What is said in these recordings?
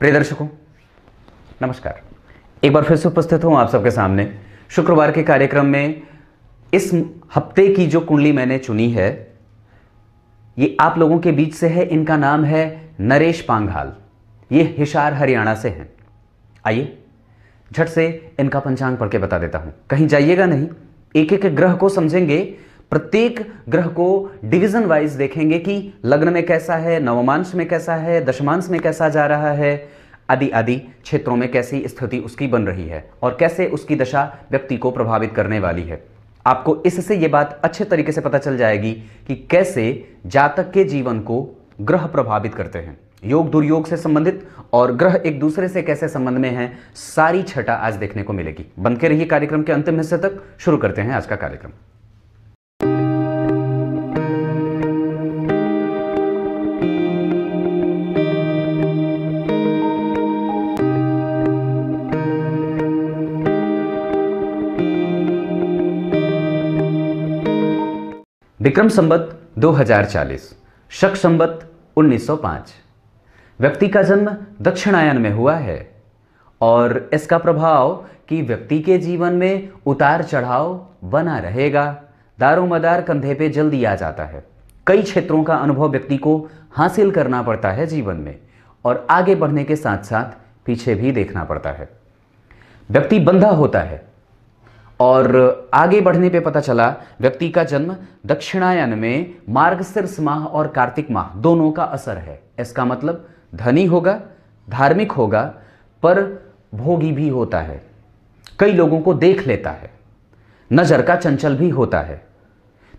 प्रिय दर्शकों नमस्कार एक बार फिर से उपस्थित हूँ आप सबके सामने शुक्रवार के कार्यक्रम में इस हफ्ते की जो कुंडली मैंने चुनी है ये आप लोगों के बीच से है इनका नाम है नरेश पांघाल ये हिसार हरियाणा से हैं आइए झट से इनका पंचांग पढ़ के बता देता हूँ कहीं जाइएगा नहीं एक एक ग्रह को समझेंगे प्रत्येक ग्रह को डिवीजन वाइज देखेंगे कि लग्न में कैसा है नवमांश में कैसा है दशमांश में कैसा जा रहा है आदि आदि क्षेत्रों में कैसी स्थिति उसकी बन रही है और कैसे उसकी दशा व्यक्ति को प्रभावित करने वाली है आपको इससे ये बात अच्छे तरीके से पता चल जाएगी कि कैसे जातक के जीवन को ग्रह प्रभावित करते हैं योग दुर्योग से संबंधित और ग्रह एक दूसरे से कैसे संबंध में हैं सारी छटा आज देखने को मिलेगी बन के रहिए कार्यक्रम के अंतिम हिस्से तक शुरू करते हैं आज का कार्यक्रम विक्रम संबत 2040 शक संबत 1905 व्यक्ति का जन्म दक्षिणायन में हुआ है और इसका प्रभाव कि व्यक्ति के जीवन में उतार चढ़ाव बना रहेगा दारो मदार कंधे पे जल्दी आ जाता है कई क्षेत्रों का अनुभव व्यक्ति को हासिल करना पड़ता है जीवन में और आगे बढ़ने के साथ साथ पीछे भी देखना पड़ता है व्यक्ति बंधा होता है और आगे बढ़ने पे पता चला व्यक्ति का जन्म दक्षिणायन में मार्गशीर्ष माह और कार्तिक माह दोनों का असर है इसका मतलब धनी होगा धार्मिक होगा पर भोगी भी होता है कई लोगों को देख लेता है नज़र का चंचल भी होता है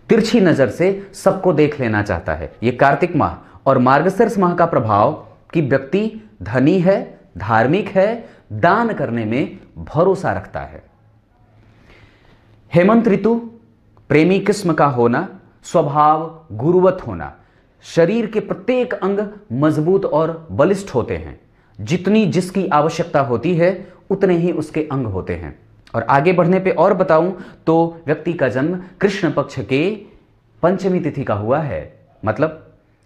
तिरछी नज़र से सबको देख लेना चाहता है ये कार्तिक माह और मार्गशीर्ष माह का प्रभाव कि व्यक्ति धनी है धार्मिक है दान करने में भरोसा रखता है हेमंत ऋतु प्रेमी किस्म का होना स्वभाव गुरुवत होना शरीर के प्रत्येक अंग मजबूत और बलिष्ठ होते हैं जितनी जिसकी आवश्यकता होती है उतने ही उसके अंग होते हैं और आगे बढ़ने पे और बताऊं तो व्यक्ति का जन्म कृष्ण पक्ष के पंचमी तिथि का हुआ है मतलब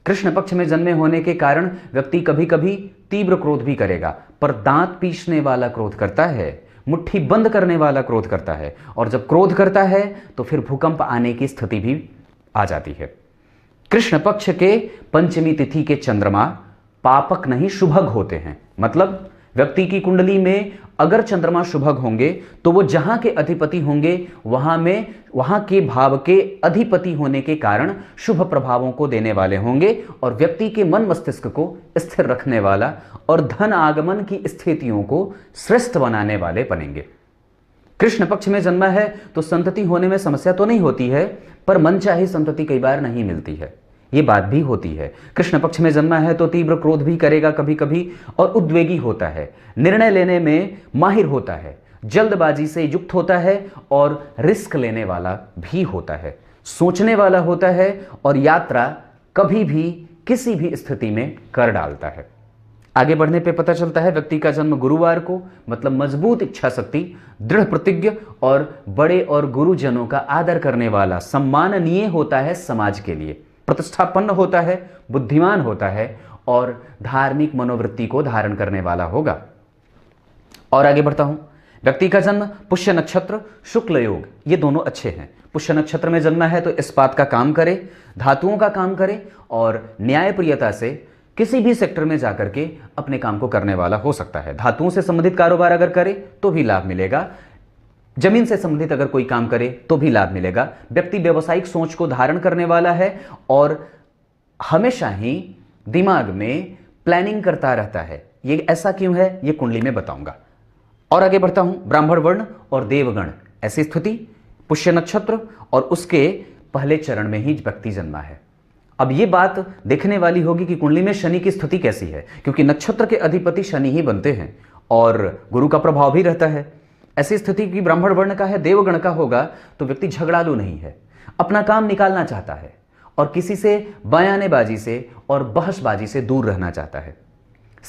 कृष्ण पक्ष में जन्मे होने के कारण व्यक्ति कभी कभी तीव्र क्रोध भी करेगा पर दांत पीसने वाला क्रोध करता है मुट्ठी बंद करने वाला क्रोध करता है और जब क्रोध करता है तो फिर भूकंप आने की स्थिति भी आ जाती है कृष्ण पक्ष के पंचमी तिथि के चंद्रमा पापक नहीं शुभग होते हैं मतलब व्यक्ति की कुंडली में अगर चंद्रमा शुभक होंगे तो वो जहां के अधिपति होंगे वहां में वहां के भाव के अधिपति होने के कारण शुभ प्रभावों को देने वाले होंगे और व्यक्ति के मन मस्तिष्क को स्थिर रखने वाला और धन आगमन की स्थितियों को श्रेष्ठ बनाने वाले बनेंगे कृष्ण पक्ष में जन्मा है तो संतति होने में समस्या तो नहीं होती है पर मन चाहे संतति कई बार नहीं मिलती है ये बात भी होती है कृष्ण पक्ष में जन्मा है तो तीव्र क्रोध भी करेगा कभी कभी और उद्वेगी होता है निर्णय लेने में माहिर होता है जल्दबाजी से युक्त होता है और रिस्क लेने वाला भी होता है सोचने वाला होता है और यात्रा कभी भी किसी भी स्थिति में कर डालता है आगे बढ़ने पे पता चलता है व्यक्ति का जन्म गुरुवार को मतलब मजबूत इच्छा शक्ति दृढ़ प्रतिज्ञ और बड़े और गुरुजनों का आदर करने वाला सम्माननीय होता है समाज के लिए प्रतिष्ठापन्न होता है बुद्धिमान होता है और धार्मिक मनोवृत्ति को धारण करने वाला होगा और आगे बढ़ता हूं व्यक्ति का जन्म पुष्य नक्षत्र शुक्ल योग ये दोनों अच्छे हैं पुष्य नक्षत्र में जन्मा है तो इस बात का काम करे धातुओं का काम करे और न्यायप्रियता से किसी भी सेक्टर में जाकर के अपने काम को करने वाला हो सकता है धातुओं से संबंधित कारोबार अगर करे तो भी लाभ मिलेगा जमीन से संबंधित अगर कोई काम करे तो भी लाभ मिलेगा व्यक्ति व्यवसायिक सोच को धारण करने वाला है और हमेशा ही दिमाग में प्लानिंग करता रहता है ये ऐसा क्यों है ये कुंडली में बताऊंगा और आगे बढ़ता हूं ब्राह्मण वर्ण और देवगण ऐसी स्थिति पुष्य नक्षत्र और उसके पहले चरण में ही व्यक्ति जन्मा है अब ये बात देखने वाली होगी कि कुंडली में शनि की स्थिति कैसी है क्योंकि नक्षत्र के अधिपति शनि ही बनते हैं और गुरु का प्रभाव भी रहता है ऐसी स्थिति की ब्राह्मण वर्ण का है देवगण का होगा तो व्यक्ति झगड़ालू नहीं है अपना काम निकालना चाहता है और किसी से बयानेबाजी से और बहसबाजी से दूर रहना चाहता है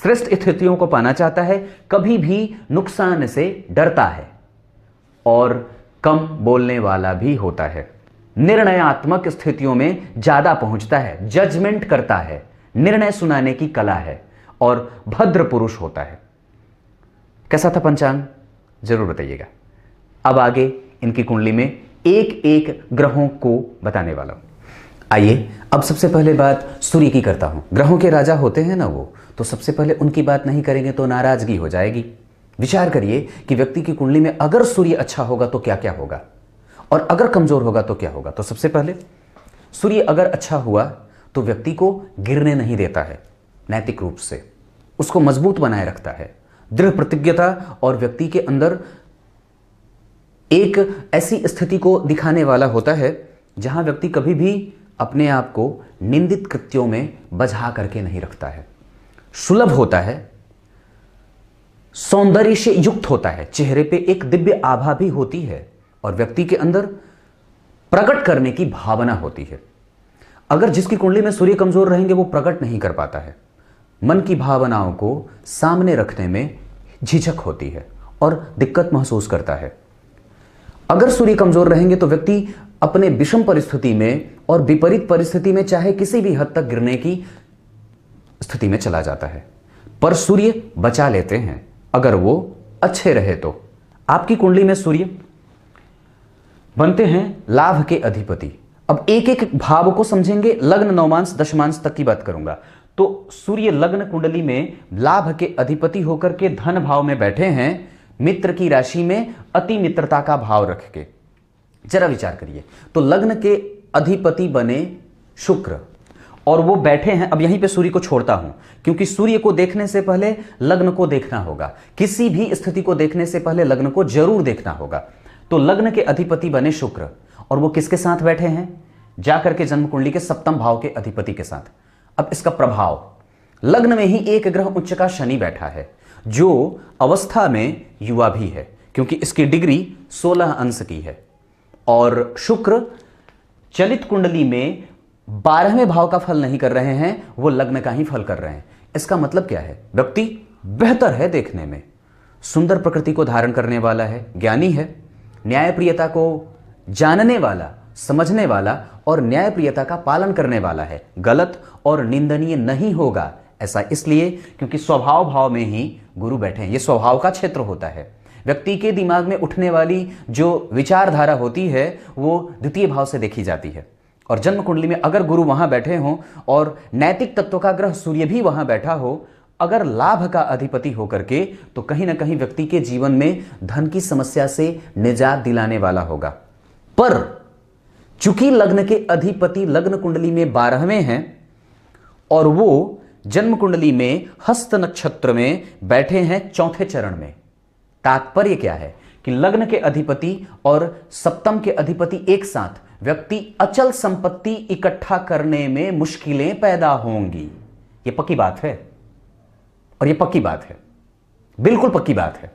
श्रेष्ठ स्थितियों को पाना चाहता है कभी भी नुकसान से डरता है और कम बोलने वाला भी होता है निर्णयात्मक स्थितियों में ज्यादा पहुंचता है जजमेंट करता है निर्णय सुनाने की कला है और भद्र पुरुष होता है कैसा था पंचांग ज़रूर बताइएगा अब आगे इनकी कुंडली में एक एक ग्रहों को बताने वाला हूं आइए अब सबसे पहले बात सूर्य की करता हूं ग्रहों के राजा होते हैं ना वो तो सबसे पहले उनकी बात नहीं करेंगे तो नाराज़गी हो जाएगी विचार करिए कि व्यक्ति की कुंडली में अगर सूर्य अच्छा होगा तो क्या क्या होगा और अगर कमज़ोर होगा तो क्या होगा तो सबसे पहले सूर्य अगर अच्छा हुआ तो व्यक्ति को गिरने नहीं देता है नैतिक रूप से उसको मजबूत बनाए रखता है दृढ़ प्रतिज्ञता और व्यक्ति के अंदर एक ऐसी स्थिति को दिखाने वाला होता है जहां व्यक्ति कभी भी अपने आप को निंदित कृत्यों में बझा करके नहीं रखता है सुलभ होता है सौंदर्य से युक्त होता है चेहरे पे एक दिव्य आभा भी होती है और व्यक्ति के अंदर प्रकट करने की भावना होती है अगर जिसकी कुंडली में सूर्य कमजोर रहेंगे वो प्रकट नहीं कर पाता है मन की भावनाओं को सामने रखने में झिझक होती है और दिक्कत महसूस करता है अगर सूर्य कमजोर रहेंगे तो व्यक्ति अपने विषम परिस्थिति में और विपरीत परिस्थिति में चाहे किसी भी हद तक गिरने की स्थिति में चला जाता है पर सूर्य बचा लेते हैं अगर वो अच्छे रहे तो आपकी कुंडली में सूर्य बनते हैं लाभ के अधिपति अब एक एक भाव को समझेंगे लग्न नवमांश दशमांश तक की बात करूंगा तो सूर्य लग्न कुंडली में लाभ के अधिपति होकर के धन भाव में बैठे हैं मित्र की राशि में अति मित्रता का भाव रख के जरा विचार करिए तो लग्न के अधिपति बने शुक्र और वो बैठे हैं अब यहीं पे सूर्य को छोड़ता हूं क्योंकि सूर्य को देखने से पहले लग्न को देखना होगा किसी भी स्थिति को देखने से पहले लग्न को जरूर देखना होगा तो लग्न के अधिपति बने शुक्र और वो किसके साथ बैठे हैं जाकर के जन्म कुंडली के सप्तम भाव के अधिपति के साथ अब इसका प्रभाव लग्न में ही एक ग्रह उच्च का शनि बैठा है जो अवस्था में युवा भी है क्योंकि इसकी डिग्री 16 अंश की है और शुक्र चलित कुंडली में बारहवें भाव का फल नहीं कर रहे हैं वो लग्न का ही फल कर रहे हैं इसका मतलब क्या है व्यक्ति बेहतर है देखने में सुंदर प्रकृति को धारण करने वाला है ज्ञानी है न्यायप्रियता को जानने वाला समझने वाला और न्यायप्रियता का पालन करने वाला है गलत और निंदनीय नहीं होगा ऐसा इसलिए क्योंकि स्वभाव भाव में ही गुरु बैठे हैं ये स्वभाव का क्षेत्र होता है व्यक्ति के दिमाग में उठने वाली जो विचारधारा होती है वो द्वितीय भाव से देखी जाती है और जन्म कुंडली में अगर गुरु वहां बैठे हों और नैतिक तत्व का ग्रह सूर्य भी वहां बैठा हो अगर लाभ का अधिपति होकर के तो कहीं ना कहीं व्यक्ति के जीवन में धन की समस्या से निजात दिलाने वाला होगा पर चूंकि लग्न के अधिपति लग्न कुंडली में बारहवें हैं और वो जन्म कुंडली में हस्त नक्षत्र में बैठे हैं चौथे चरण में तात्पर्य क्या है कि लग्न के अधिपति और सप्तम के अधिपति एक साथ व्यक्ति अचल संपत्ति इकट्ठा करने में मुश्किलें पैदा होंगी यह पक्की बात है और यह पक्की बात है बिल्कुल पक्की बात है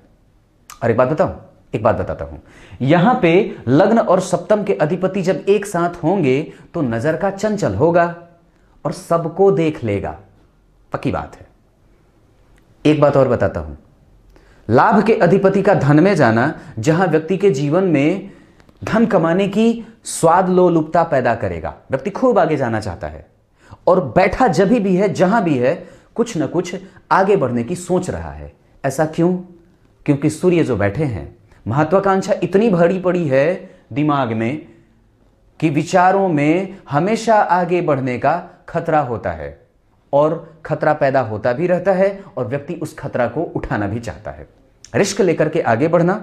और एक बात बताऊं एक बात बताता हूं यहां पे लग्न और सप्तम के अधिपति जब एक साथ होंगे तो नजर का चंचल होगा और सबको देख लेगा पक्की बात है एक बात और बताता हूं लाभ के अधिपति का धन में जाना जहां व्यक्ति के जीवन में धन कमाने की स्वाद लोलुपता पैदा करेगा व्यक्ति खूब आगे जाना चाहता है और बैठा जब भी है जहां भी है कुछ ना कुछ आगे बढ़ने की सोच रहा है ऐसा क्यों क्योंकि सूर्य जो बैठे हैं महत्वाकांक्षा इतनी भरी पड़ी है दिमाग में कि विचारों में हमेशा आगे बढ़ने का खतरा होता है और खतरा पैदा होता भी रहता है और व्यक्ति उस खतरा को उठाना भी चाहता है रिस्क लेकर के आगे बढ़ना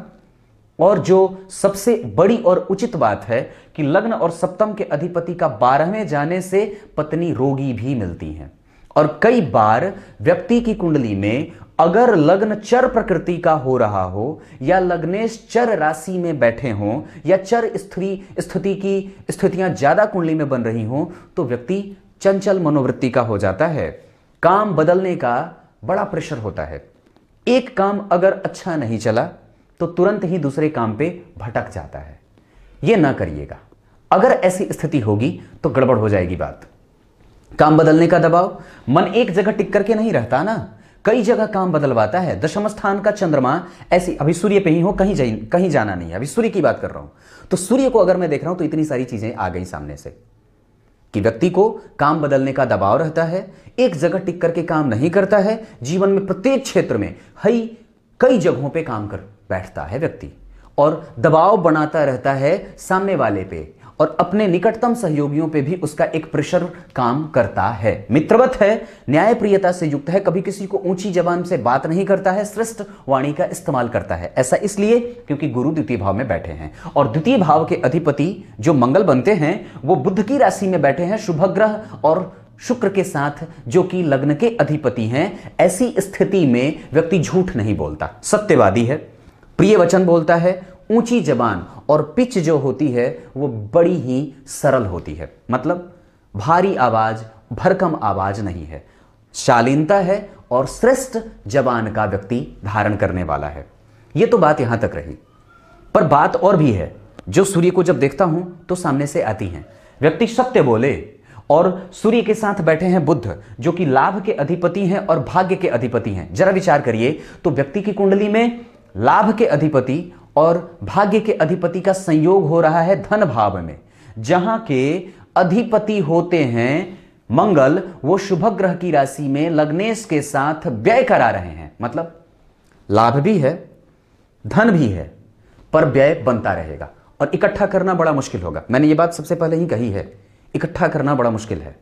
और जो सबसे बड़ी और उचित बात है कि लग्न और सप्तम के अधिपति का बारहवें जाने से पत्नी रोगी भी मिलती हैं और कई बार व्यक्ति की कुंडली में अगर लग्न चर प्रकृति का हो रहा हो या लग्नेश चर राशि में बैठे हों या चर स्त्री स्थिति की स्थितियां ज्यादा कुंडली में बन रही हों तो व्यक्ति चंचल मनोवृत्ति का हो जाता है काम बदलने का बड़ा प्रेशर होता है एक काम अगर अच्छा नहीं चला तो तुरंत ही दूसरे काम पे भटक जाता है यह ना करिएगा अगर ऐसी स्थिति होगी तो गड़बड़ हो जाएगी बात काम बदलने का दबाव मन एक जगह टिक करके नहीं रहता ना कई जगह काम बदलवाता है दशम स्थान का चंद्रमा ऐसी अभी सूर्य पे ही हो कहीं जाए कहीं जाना नहीं है अभी सूर्य की बात कर रहा हूं तो सूर्य को अगर मैं देख रहा हूं तो इतनी सारी चीजें आ गई सामने से कि व्यक्ति को काम बदलने का दबाव रहता है एक जगह टिक करके काम नहीं करता है जीवन में प्रत्येक क्षेत्र में हई कई जगहों पर काम कर बैठता है व्यक्ति और दबाव बनाता रहता है सामने वाले पे और अपने निकटतम सहयोगियों पे भी उसका एक प्रेशर काम करता है मित्रवत है न्यायप्रियता से युक्त है कभी किसी को ऊंची जबान से बात नहीं करता है श्रेष्ठ वाणी का इस्तेमाल करता है ऐसा इसलिए क्योंकि गुरु द्वितीय भाव में बैठे हैं और द्वितीय भाव के अधिपति जो मंगल बनते हैं वो बुद्ध की राशि में बैठे हैं शुभ ग्रह और शुक्र के साथ जो कि लग्न के अधिपति हैं ऐसी स्थिति में व्यक्ति झूठ नहीं बोलता सत्यवादी है प्रिय वचन बोलता है ऊंची जबान और पिच जो होती है वो बड़ी ही सरल होती है मतलब भारी आवाज भरकम आवाज नहीं है शालीनता है और श्रेष्ठ जबान का व्यक्ति धारण करने वाला है ये तो बात यहां तक रही पर बात और भी है जो सूर्य को जब देखता हूं तो सामने से आती हैं व्यक्ति सत्य बोले और सूर्य के साथ बैठे हैं बुद्ध जो कि लाभ के अधिपति हैं और भाग्य के अधिपति हैं जरा विचार करिए तो व्यक्ति की कुंडली में लाभ के अधिपति और भाग्य के अधिपति का संयोग हो रहा है धन भाव में जहां के अधिपति होते हैं मंगल वो शुभ ग्रह की राशि में लग्नेश के साथ व्यय करा रहे हैं मतलब लाभ भी है धन भी है पर व्यय बनता रहेगा और इकट्ठा करना बड़ा मुश्किल होगा मैंने ये बात सबसे पहले ही कही है इकट्ठा करना बड़ा मुश्किल है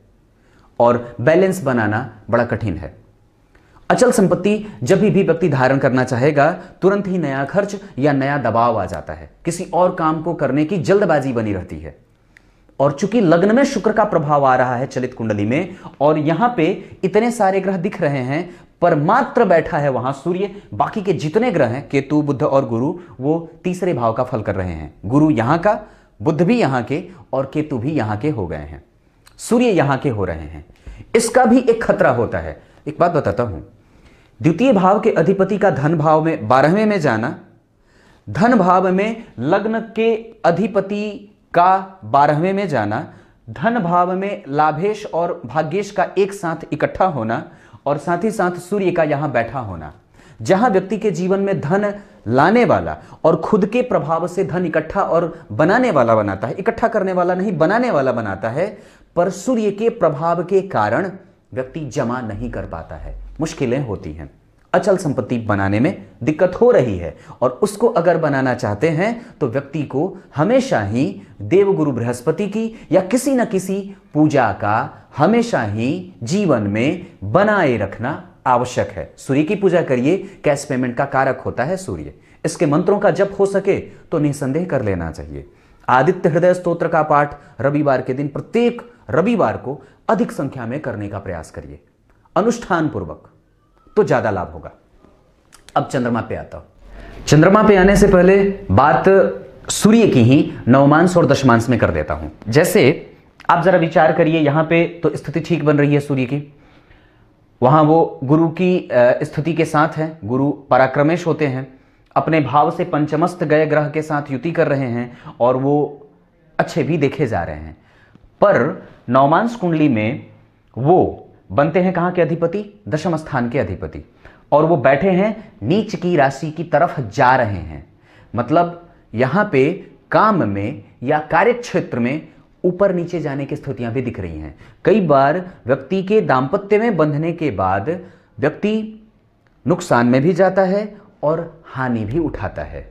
और बैलेंस बनाना बड़ा कठिन है अचल संपत्ति जब भी व्यक्ति धारण करना चाहेगा तुरंत ही नया खर्च या नया दबाव आ जाता है किसी और काम को करने की जल्दबाजी बनी रहती है और चूंकि लग्न में शुक्र का प्रभाव आ रहा है चलित कुंडली में और यहां पे इतने सारे ग्रह दिख रहे हैं पर मात्र बैठा है वहां सूर्य बाकी के जितने ग्रह हैं केतु बुद्ध और गुरु वो तीसरे भाव का फल कर रहे हैं गुरु यहां का बुद्ध भी यहां के और केतु भी यहां के हो गए हैं सूर्य यहां के हो रहे हैं इसका भी एक खतरा होता है एक बात बताता हूं द्वितीय भाव के अधिपति का धन भाव में बारहवें में जाना धन भाव में लग्न के अधिपति का बारहवें में जाना धन भाव में लाभेश और भाग्येश का एक साथ इकट्ठा होना और साथ ही साथ सूर्य का यहां बैठा होना जहां व्यक्ति के जीवन में धन लाने वाला और खुद के प्रभाव से धन इकट्ठा और बनाने वाला बनाता है इकट्ठा करने वाला नहीं बनाने वाला बनाता है पर सूर्य के प्रभाव के कारण व्यक्ति जमा नहीं कर पाता है मुश्किलें होती हैं अचल संपत्ति बनाने में दिक्कत हो रही है और उसको अगर बनाना चाहते हैं तो व्यक्ति को हमेशा ही देवगुरु बृहस्पति की या किसी न किसी पूजा का हमेशा ही जीवन में बनाए रखना आवश्यक है सूर्य की पूजा करिए कैश पेमेंट का कारक होता है सूर्य इसके मंत्रों का जब हो सके तो निसंदेह कर लेना चाहिए आदित्य हृदय स्त्रोत्र का पाठ रविवार के दिन प्रत्येक रविवार को अधिक संख्या में करने का प्रयास करिए अनुष्ठान पूर्वक तो ज़्यादा लाभ होगा अब चंद्रमा पे आता हूं चंद्रमा पे आने से पहले बात सूर्य की ही नवमांस और दशमांश में कर देता हूं जैसे आप जरा विचार करिए यहां पे तो स्थिति ठीक बन रही है सूर्य की वहां वो गुरु की स्थिति के साथ है गुरु पराक्रमेश होते हैं अपने भाव से पंचमस्त गए ग्रह के साथ युति कर रहे हैं और वो अच्छे भी देखे जा रहे हैं पर नवमांस कुंडली में वो बनते हैं कहाँ के अधिपति दशम स्थान के अधिपति और वो बैठे हैं नीच की राशि की तरफ जा रहे हैं मतलब यहां पे काम में या कार्य क्षेत्र में ऊपर नीचे जाने की स्थितियां भी दिख रही हैं कई बार व्यक्ति के दाम्पत्य में बंधने के बाद व्यक्ति नुकसान में भी जाता है और हानि भी उठाता है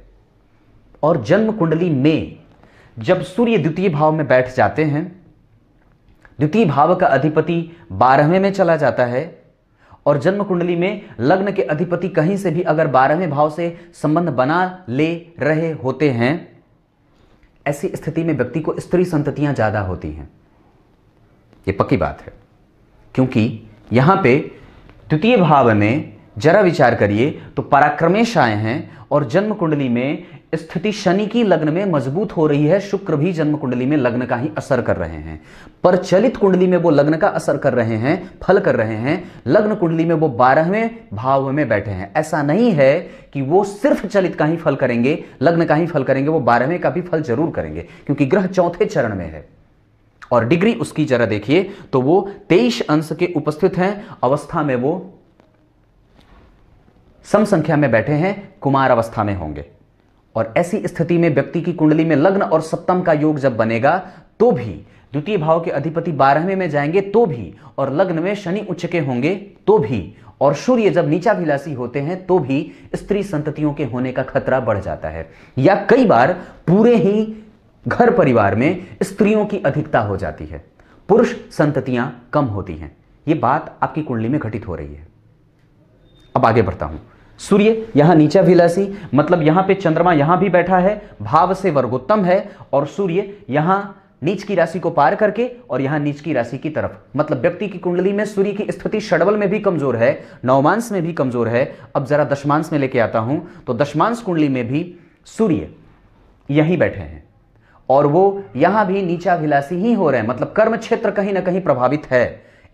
और जन्म कुंडली में जब सूर्य द्वितीय भाव में बैठ जाते हैं द्वितीय भाव का अधिपति बारहवें में चला जाता है और जन्म कुंडली में लग्न के अधिपति कहीं से भी अगर बारहवें भाव से संबंध बना ले रहे होते हैं ऐसी स्थिति में व्यक्ति को स्त्री संततियां ज़्यादा होती हैं ये पक्की बात है क्योंकि यहां पे द्वितीय भाव में जरा विचार करिए तो पराक्रमेश आए हैं और जन्म कुंडली में स्थिति शनि की लग्न में मजबूत हो रही है शुक्र भी जन्म कुंडली में लग्न का ही असर कर रहे हैं पर कुंडली में वो लग्न का असर कर रहे हैं फल कर रहे हैं लग्न कुंडली में वो बारहवें भाव में बैठे हैं ऐसा नहीं है कि वो सिर्फ चलित का ही फल करेंगे लग्न का ही फल करेंगे वो बारहवें का भी फल जरूर करेंगे क्योंकि ग्रह चौथे चरण में है और डिग्री उसकी जरा देखिए तो वो तेईस अंश के उपस्थित हैं अवस्था में वो सम संख्या में बैठे हैं कुमार अवस्था में होंगे और ऐसी स्थिति में व्यक्ति की कुंडली में लग्न और सप्तम का योग जब बनेगा तो भी द्वितीय भाव के अधिपति बारहवें में जाएंगे तो भी और लग्न में शनि उच्च के होंगे तो भी और सूर्य जब नीचाभिलाषी होते हैं तो भी स्त्री संततियों के होने का खतरा बढ़ जाता है या कई बार पूरे ही घर परिवार में स्त्रियों की अधिकता हो जाती है पुरुष संततियां कम होती हैं यह बात आपकी कुंडली में घटित हो रही है अब आगे बढ़ता हूं सूर्य यहां नीचा विलासी मतलब यहां पे चंद्रमा यहां भी बैठा है भाव से वर्गोत्तम है और सूर्य यहां नीच की राशि को पार करके और यहां नीच की राशि की तरफ मतलब व्यक्ति की कुंडली में सूर्य की स्थिति षडबल में भी कमजोर है नवमांश में भी कमजोर है अब जरा दशमांश में लेके आता हूं तो दशमांश कुंडली में भी सूर्य यहीं बैठे हैं और वो यहां भी नीचाभिलाषी ही हो रहे हैं मतलब कर्म क्षेत्र कहीं ना कहीं प्रभावित है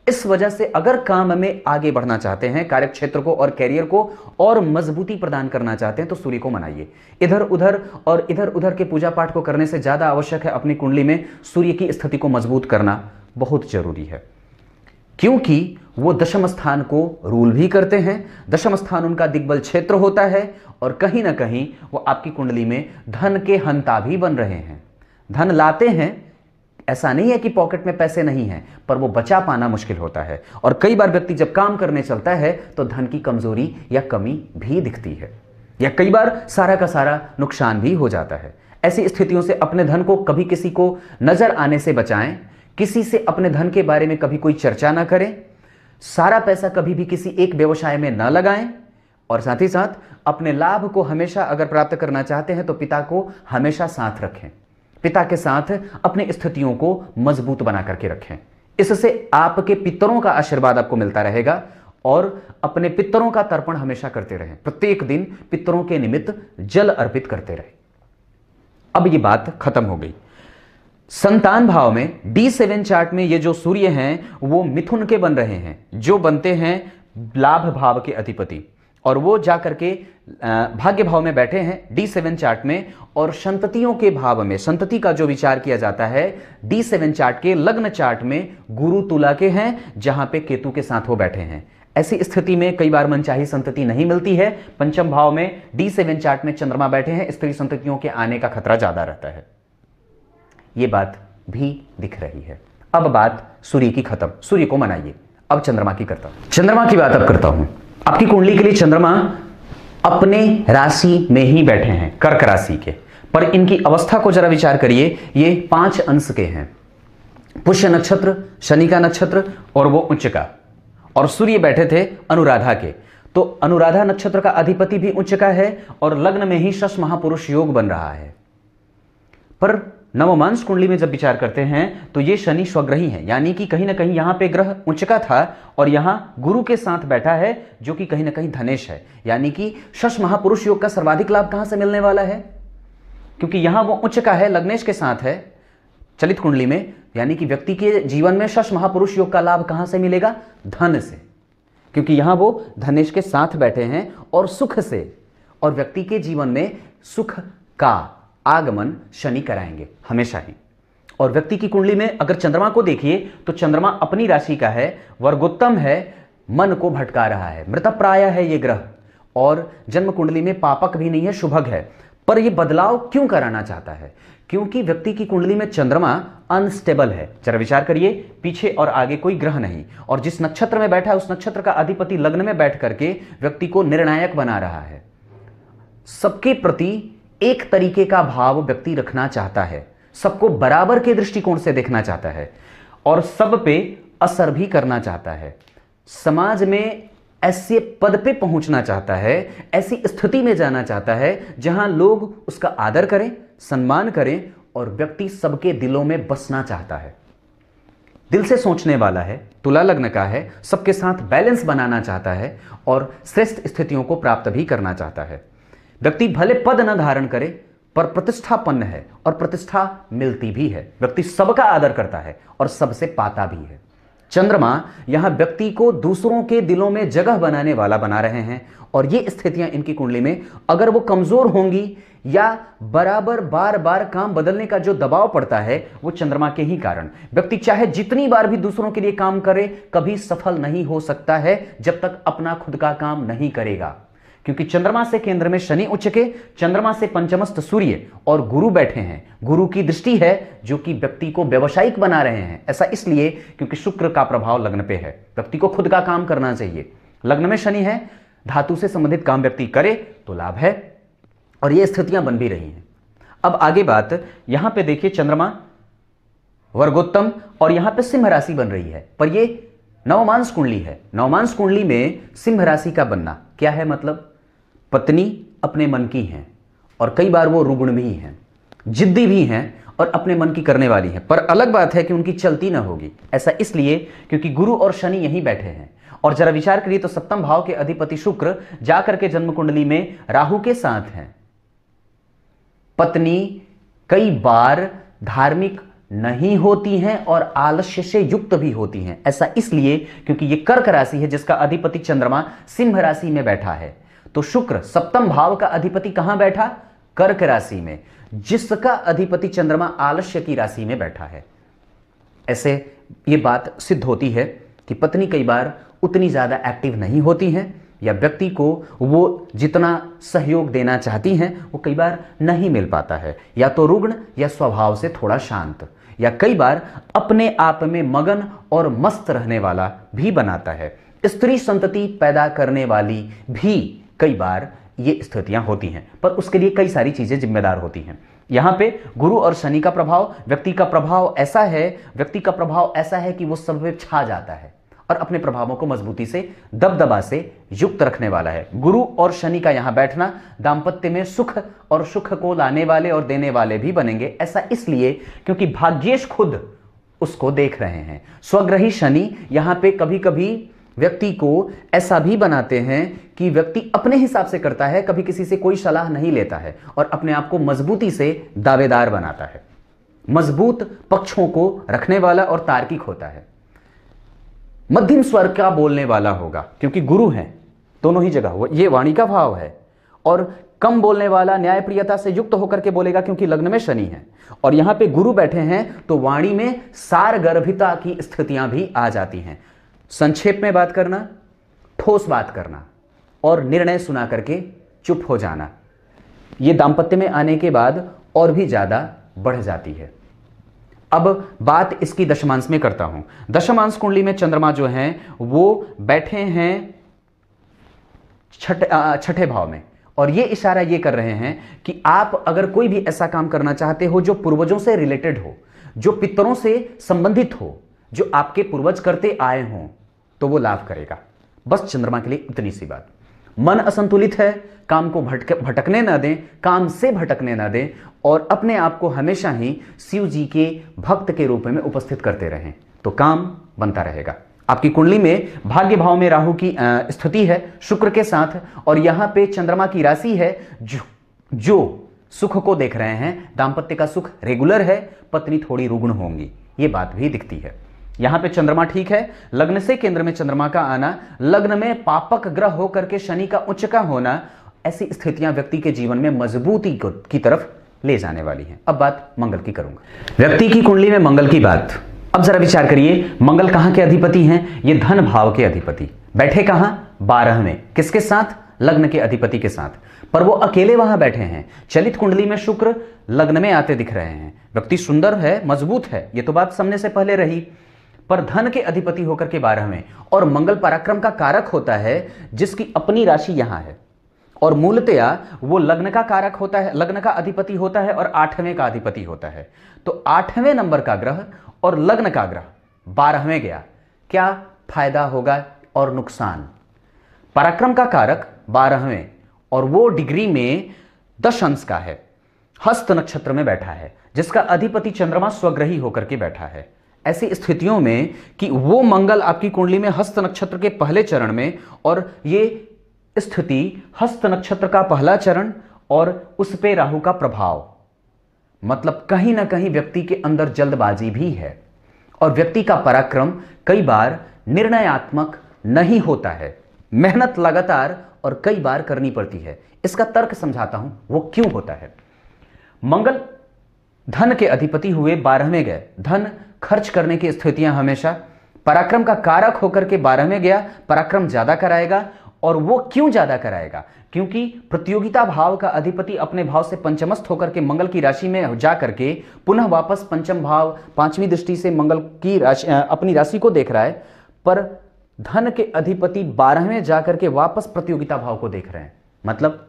इस वजह से अगर काम में आगे बढ़ना चाहते हैं कार्य क्षेत्र को और कैरियर को और मजबूती प्रदान करना चाहते हैं तो सूर्य को मनाइए इधर उधर और इधर उधर के पूजा पाठ को करने से ज़्यादा आवश्यक है अपनी कुंडली में सूर्य की स्थिति को मजबूत करना बहुत जरूरी है क्योंकि वो दशम स्थान को रूल भी करते हैं दशम स्थान उनका दिग्बल क्षेत्र होता है और कहीं ना कहीं वो आपकी कुंडली में धन के हंता भी बन रहे हैं धन लाते हैं ऐसा नहीं है कि पॉकेट में पैसे नहीं हैं पर वो बचा पाना मुश्किल होता है और कई बार व्यक्ति जब काम करने चलता है तो धन की कमजोरी या कमी भी दिखती है या कई बार सारा का सारा नुकसान भी हो जाता है ऐसी स्थितियों से अपने धन को कभी किसी को नजर आने से बचाएं किसी से अपने धन के बारे में कभी कोई चर्चा ना करें सारा पैसा कभी भी किसी एक व्यवसाय में ना लगाएं और साथ ही साथ अपने लाभ को हमेशा अगर प्राप्त करना चाहते हैं तो पिता को हमेशा साथ रखें पिता के साथ अपनी स्थितियों को मजबूत बना करके रखें इससे आपके पितरों का आशीर्वाद आपको मिलता रहेगा और अपने पितरों का तर्पण हमेशा करते रहें प्रत्येक दिन पितरों के निमित्त जल अर्पित करते रहें अब ये बात खत्म हो गई संतान भाव में डी सेवन चार्ट में ये जो सूर्य हैं वो मिथुन के बन रहे हैं जो बनते हैं लाभ भाव के अधिपति और वो जा करके भाग्य भाव में बैठे हैं डी सेवन चार्ट में और संततियों के भाव में संतति का जो विचार किया जाता है डी सेवन चार्ट के लग्न चार्ट में गुरु तुला के हैं जहां पे केतु के साथ वो बैठे हैं ऐसी स्थिति में कई बार मनचाही संतति नहीं मिलती है पंचम भाव में डी सेवन चार्ट में चंद्रमा बैठे हैं स्त्री संततियों के आने का खतरा ज्यादा रहता है ये बात भी दिख रही है अब बात सूर्य की खत्म सूर्य को मनाइए अब चंद्रमा की करता हूं चंद्रमा की बात अब करता हूं आपकी कुंडली के लिए चंद्रमा अपने राशि में ही बैठे हैं कर्क राशि के पर इनकी अवस्था को जरा विचार करिए ये पांच अंश के हैं पुष्य नक्षत्र शनि का नक्षत्र और वो उच्च का और सूर्य बैठे थे अनुराधा के तो अनुराधा नक्षत्र का अधिपति भी उच्च का है और लग्न में ही शश महापुरुष योग बन रहा है पर नवमांस कुंडली में जब विचार करते हैं तो ये शनि स्वग्रही है यानी कि कहीं ना कहीं यहाँ पे ग्रह उच्च का था और यहाँ गुरु के साथ बैठा है जो कि कहीं ना कहीं धनेश है यानी कि शश महापुरुष योग का सर्वाधिक लाभ कहाँ से मिलने वाला है क्योंकि यहाँ वो उच्च का है लग्नेश के साथ है चलित कुंडली में यानी कि व्यक्ति के जीवन में शश महापुरुष योग का लाभ कहाँ से मिलेगा धन से क्योंकि यहाँ वो धनेश के साथ बैठे हैं और सुख से और व्यक्ति के जीवन में सुख का आगमन शनि कराएंगे हमेशा ही और व्यक्ति की कुंडली में अगर चंद्रमा को देखिए तो चंद्रमा अपनी राशि का है वर्गोत्तम है मन को भटका रहा है मृत प्राय है ये ग्रह और जन्म कुंडली में पापक भी नहीं है शुभक है पर यह बदलाव क्यों कराना चाहता है क्योंकि व्यक्ति की कुंडली में चंद्रमा अनस्टेबल है जरा विचार करिए पीछे और आगे कोई ग्रह नहीं और जिस नक्षत्र में बैठा है उस नक्षत्र का अधिपति लग्न में बैठ करके व्यक्ति को निर्णायक बना रहा है सबके प्रति एक तरीके का भाव व्यक्ति रखना चाहता है सबको बराबर के दृष्टिकोण से देखना चाहता है और सब पे असर भी करना चाहता है समाज में ऐसे पद पे पहुंचना चाहता है ऐसी स्थिति में जाना चाहता है जहां लोग उसका आदर करें सम्मान करें और व्यक्ति सबके दिलों में बसना चाहता है दिल से सोचने वाला है तुला लग्न का है सबके साथ बैलेंस बनाना चाहता है और श्रेष्ठ स्थितियों को प्राप्त भी करना चाहता है व्यक्ति भले पद न धारण करे पर प्रतिष्ठापन्न है और प्रतिष्ठा मिलती भी है व्यक्ति सबका आदर करता है और सबसे पाता भी है चंद्रमा यहां व्यक्ति को दूसरों के दिलों में जगह बनाने वाला बना रहे हैं और ये स्थितियां इनकी कुंडली में अगर वो कमजोर होंगी या बराबर बार बार काम बदलने का जो दबाव पड़ता है वो चंद्रमा के ही कारण व्यक्ति चाहे जितनी बार भी दूसरों के लिए काम करे कभी सफल नहीं हो सकता है जब तक अपना खुद का काम नहीं करेगा क्योंकि चंद्रमा से केंद्र में शनि उच्च के चंद्रमा से पंचमस्त सूर्य और गुरु बैठे हैं गुरु की दृष्टि है जो कि व्यक्ति को व्यवसायिक बना रहे हैं ऐसा इसलिए क्योंकि शुक्र का प्रभाव लग्न पे है व्यक्ति को खुद का काम करना चाहिए लग्न में शनि है धातु से संबंधित काम व्यक्ति करे तो लाभ है और ये स्थितियां बन भी रही हैं अब आगे बात यहां पर देखिए चंद्रमा वर्गोत्तम और यहां पर सिंह राशि बन रही है पर यह नवमांस कुंडली है नवमांस कुंडली में सिंह राशि का बनना क्या है मतलब पत्नी अपने मन की हैं और कई बार वो रुगुण भी हैं जिद्दी भी हैं और अपने मन की करने वाली हैं पर अलग बात है कि उनकी चलती ना होगी ऐसा इसलिए क्योंकि गुरु और शनि यहीं बैठे हैं और जरा विचार करिए तो सप्तम भाव के अधिपति शुक्र जाकर के जन्म कुंडली में राहु के साथ हैं पत्नी कई बार धार्मिक नहीं होती हैं और आलस्य से युक्त भी होती हैं ऐसा इसलिए क्योंकि ये कर्क राशि है जिसका अधिपति चंद्रमा सिंह राशि में बैठा है तो शुक्र सप्तम भाव का अधिपति कहां बैठा कर्क राशि में जिसका अधिपति चंद्रमा आलस्य की राशि में बैठा है ऐसे ये बात सिद्ध होती है कि पत्नी कई बार उतनी ज़्यादा एक्टिव नहीं होती हैं या व्यक्ति को वो जितना सहयोग देना चाहती हैं वो कई बार नहीं मिल पाता है या तो रुग्ण या स्वभाव से थोड़ा शांत या कई बार अपने आप में मगन और मस्त रहने वाला भी बनाता है स्त्री संतति पैदा करने वाली भी कई बार ये स्थितियां होती हैं पर उसके लिए कई सारी चीज़ें जिम्मेदार होती हैं यहां पे गुरु और शनि का प्रभाव व्यक्ति का प्रभाव ऐसा है व्यक्ति का प्रभाव ऐसा है कि वो सब में छा जाता है और अपने प्रभावों को मजबूती से दबदबा से युक्त रखने वाला है गुरु और शनि का यहां बैठना दाम्पत्य में सुख और सुख को लाने वाले और देने वाले भी बनेंगे ऐसा इसलिए क्योंकि भाग्येश खुद उसको देख रहे हैं स्वग्रही शनि यहां पे कभी कभी व्यक्ति को ऐसा भी बनाते हैं कि व्यक्ति अपने हिसाब से करता है कभी किसी से कोई सलाह नहीं लेता है और अपने आप को मजबूती से दावेदार बनाता है मजबूत पक्षों को रखने वाला और तार्किक होता है मध्यम स्वर का बोलने वाला होगा क्योंकि गुरु है दोनों ही जगह ये वाणी का भाव है और कम बोलने वाला न्यायप्रियता से युक्त होकर के बोलेगा क्योंकि लग्न में शनि है और यहां पे गुरु बैठे हैं तो वाणी में सार गर्भिता की स्थितियां भी आ जाती हैं संक्षेप में बात करना ठोस बात करना और निर्णय सुना करके चुप हो जाना ये दाम्पत्य में आने के बाद और भी ज़्यादा बढ़ जाती है अब बात इसकी दशमांश में करता हूं दशमांश कुंडली में चंद्रमा जो है वो बैठे हैं छठे छठे भाव में और ये इशारा ये कर रहे हैं कि आप अगर कोई भी ऐसा काम करना चाहते हो जो पूर्वजों से रिलेटेड हो जो पितरों से संबंधित हो जो आपके पूर्वज करते आए हों तो वो लाभ करेगा बस चंद्रमा के लिए इतनी सी बात मन असंतुलित है काम को भटक भटकने ना दें काम से भटकने ना दें और अपने आप को हमेशा ही शिव जी के भक्त के रूप में उपस्थित करते रहें तो काम बनता रहेगा आपकी कुंडली में भाग्य भाव में राहु की स्थिति है शुक्र के साथ और यहां पे चंद्रमा की राशि है जो जो सुख को देख रहे हैं दाम्पत्य का सुख रेगुलर है पत्नी थोड़ी रुग्ण होंगी ये बात भी दिखती है यहां पे चंद्रमा ठीक है लग्न से केंद्र में चंद्रमा का आना लग्न में पापक ग्रह होकर के शनि का उच्च का होना ऐसी स्थितियां व्यक्ति के जीवन में मजबूती की तरफ ले जाने वाली है अब बात मंगल की करूंगा व्यक्ति की कुंडली में मंगल की बात अब जरा विचार करिए मंगल कहां के अधिपति हैं ये धन भाव के अधिपति बैठे कहां बारह में किसके साथ लग्न के अधिपति के साथ पर वो अकेले वहां बैठे हैं चलित कुंडली में शुक्र लग्न में आते दिख रहे हैं व्यक्ति सुंदर है मजबूत है ये तो बात सामने से पहले रही पर धन के अधिपति होकर के बारह में और मंगल पराक्रम का कारक होता है जिसकी अपनी राशि यहां है और मूलतया वो लग्न का कारक होता है लग्न का अधिपति होता है और आठवें का अधिपति होता है तो आठवें नंबर का ग्रह और लग्न का ग्रह बारहवें गया क्या फायदा होगा और नुकसान पराक्रम का कारक बारहवें और वो डिग्री में दश अंश का है हस्त नक्षत्र में बैठा है जिसका अधिपति चंद्रमा स्वग्रही होकर के बैठा है ऐसी स्थितियों में कि वो मंगल आपकी कुंडली में हस्त नक्षत्र के पहले चरण में और ये स्थिति हस्त नक्षत्र का पहला चरण और उस पे राहु का प्रभाव मतलब कहीं ना कहीं व्यक्ति के अंदर जल्दबाजी भी है और व्यक्ति का पराक्रम कई बार निर्णयात्मक नहीं होता है मेहनत लगातार और कई बार करनी पड़ती है इसका तर्क समझाता हूं वो क्यों होता है मंगल धन के अधिपति हुए बारहवें गए धन खर्च करने की स्थितियां हमेशा पराक्रम का कारक होकर के बारहवें गया पराक्रम ज्यादा कराएगा और वो क्यों ज्यादा कराएगा क्योंकि प्रतियोगिता भाव का अधिपति अपने भाव से पंचमस्थ होकर के मंगल की राशि में जा करके पुनः वापस पंचम भाव पांचवी दृष्टि से मंगल की राशि अपनी राशि को देख रहा है पर धन के अधिपति बारहवें जाकर के वापस प्रतियोगिता भाव को देख रहे हैं मतलब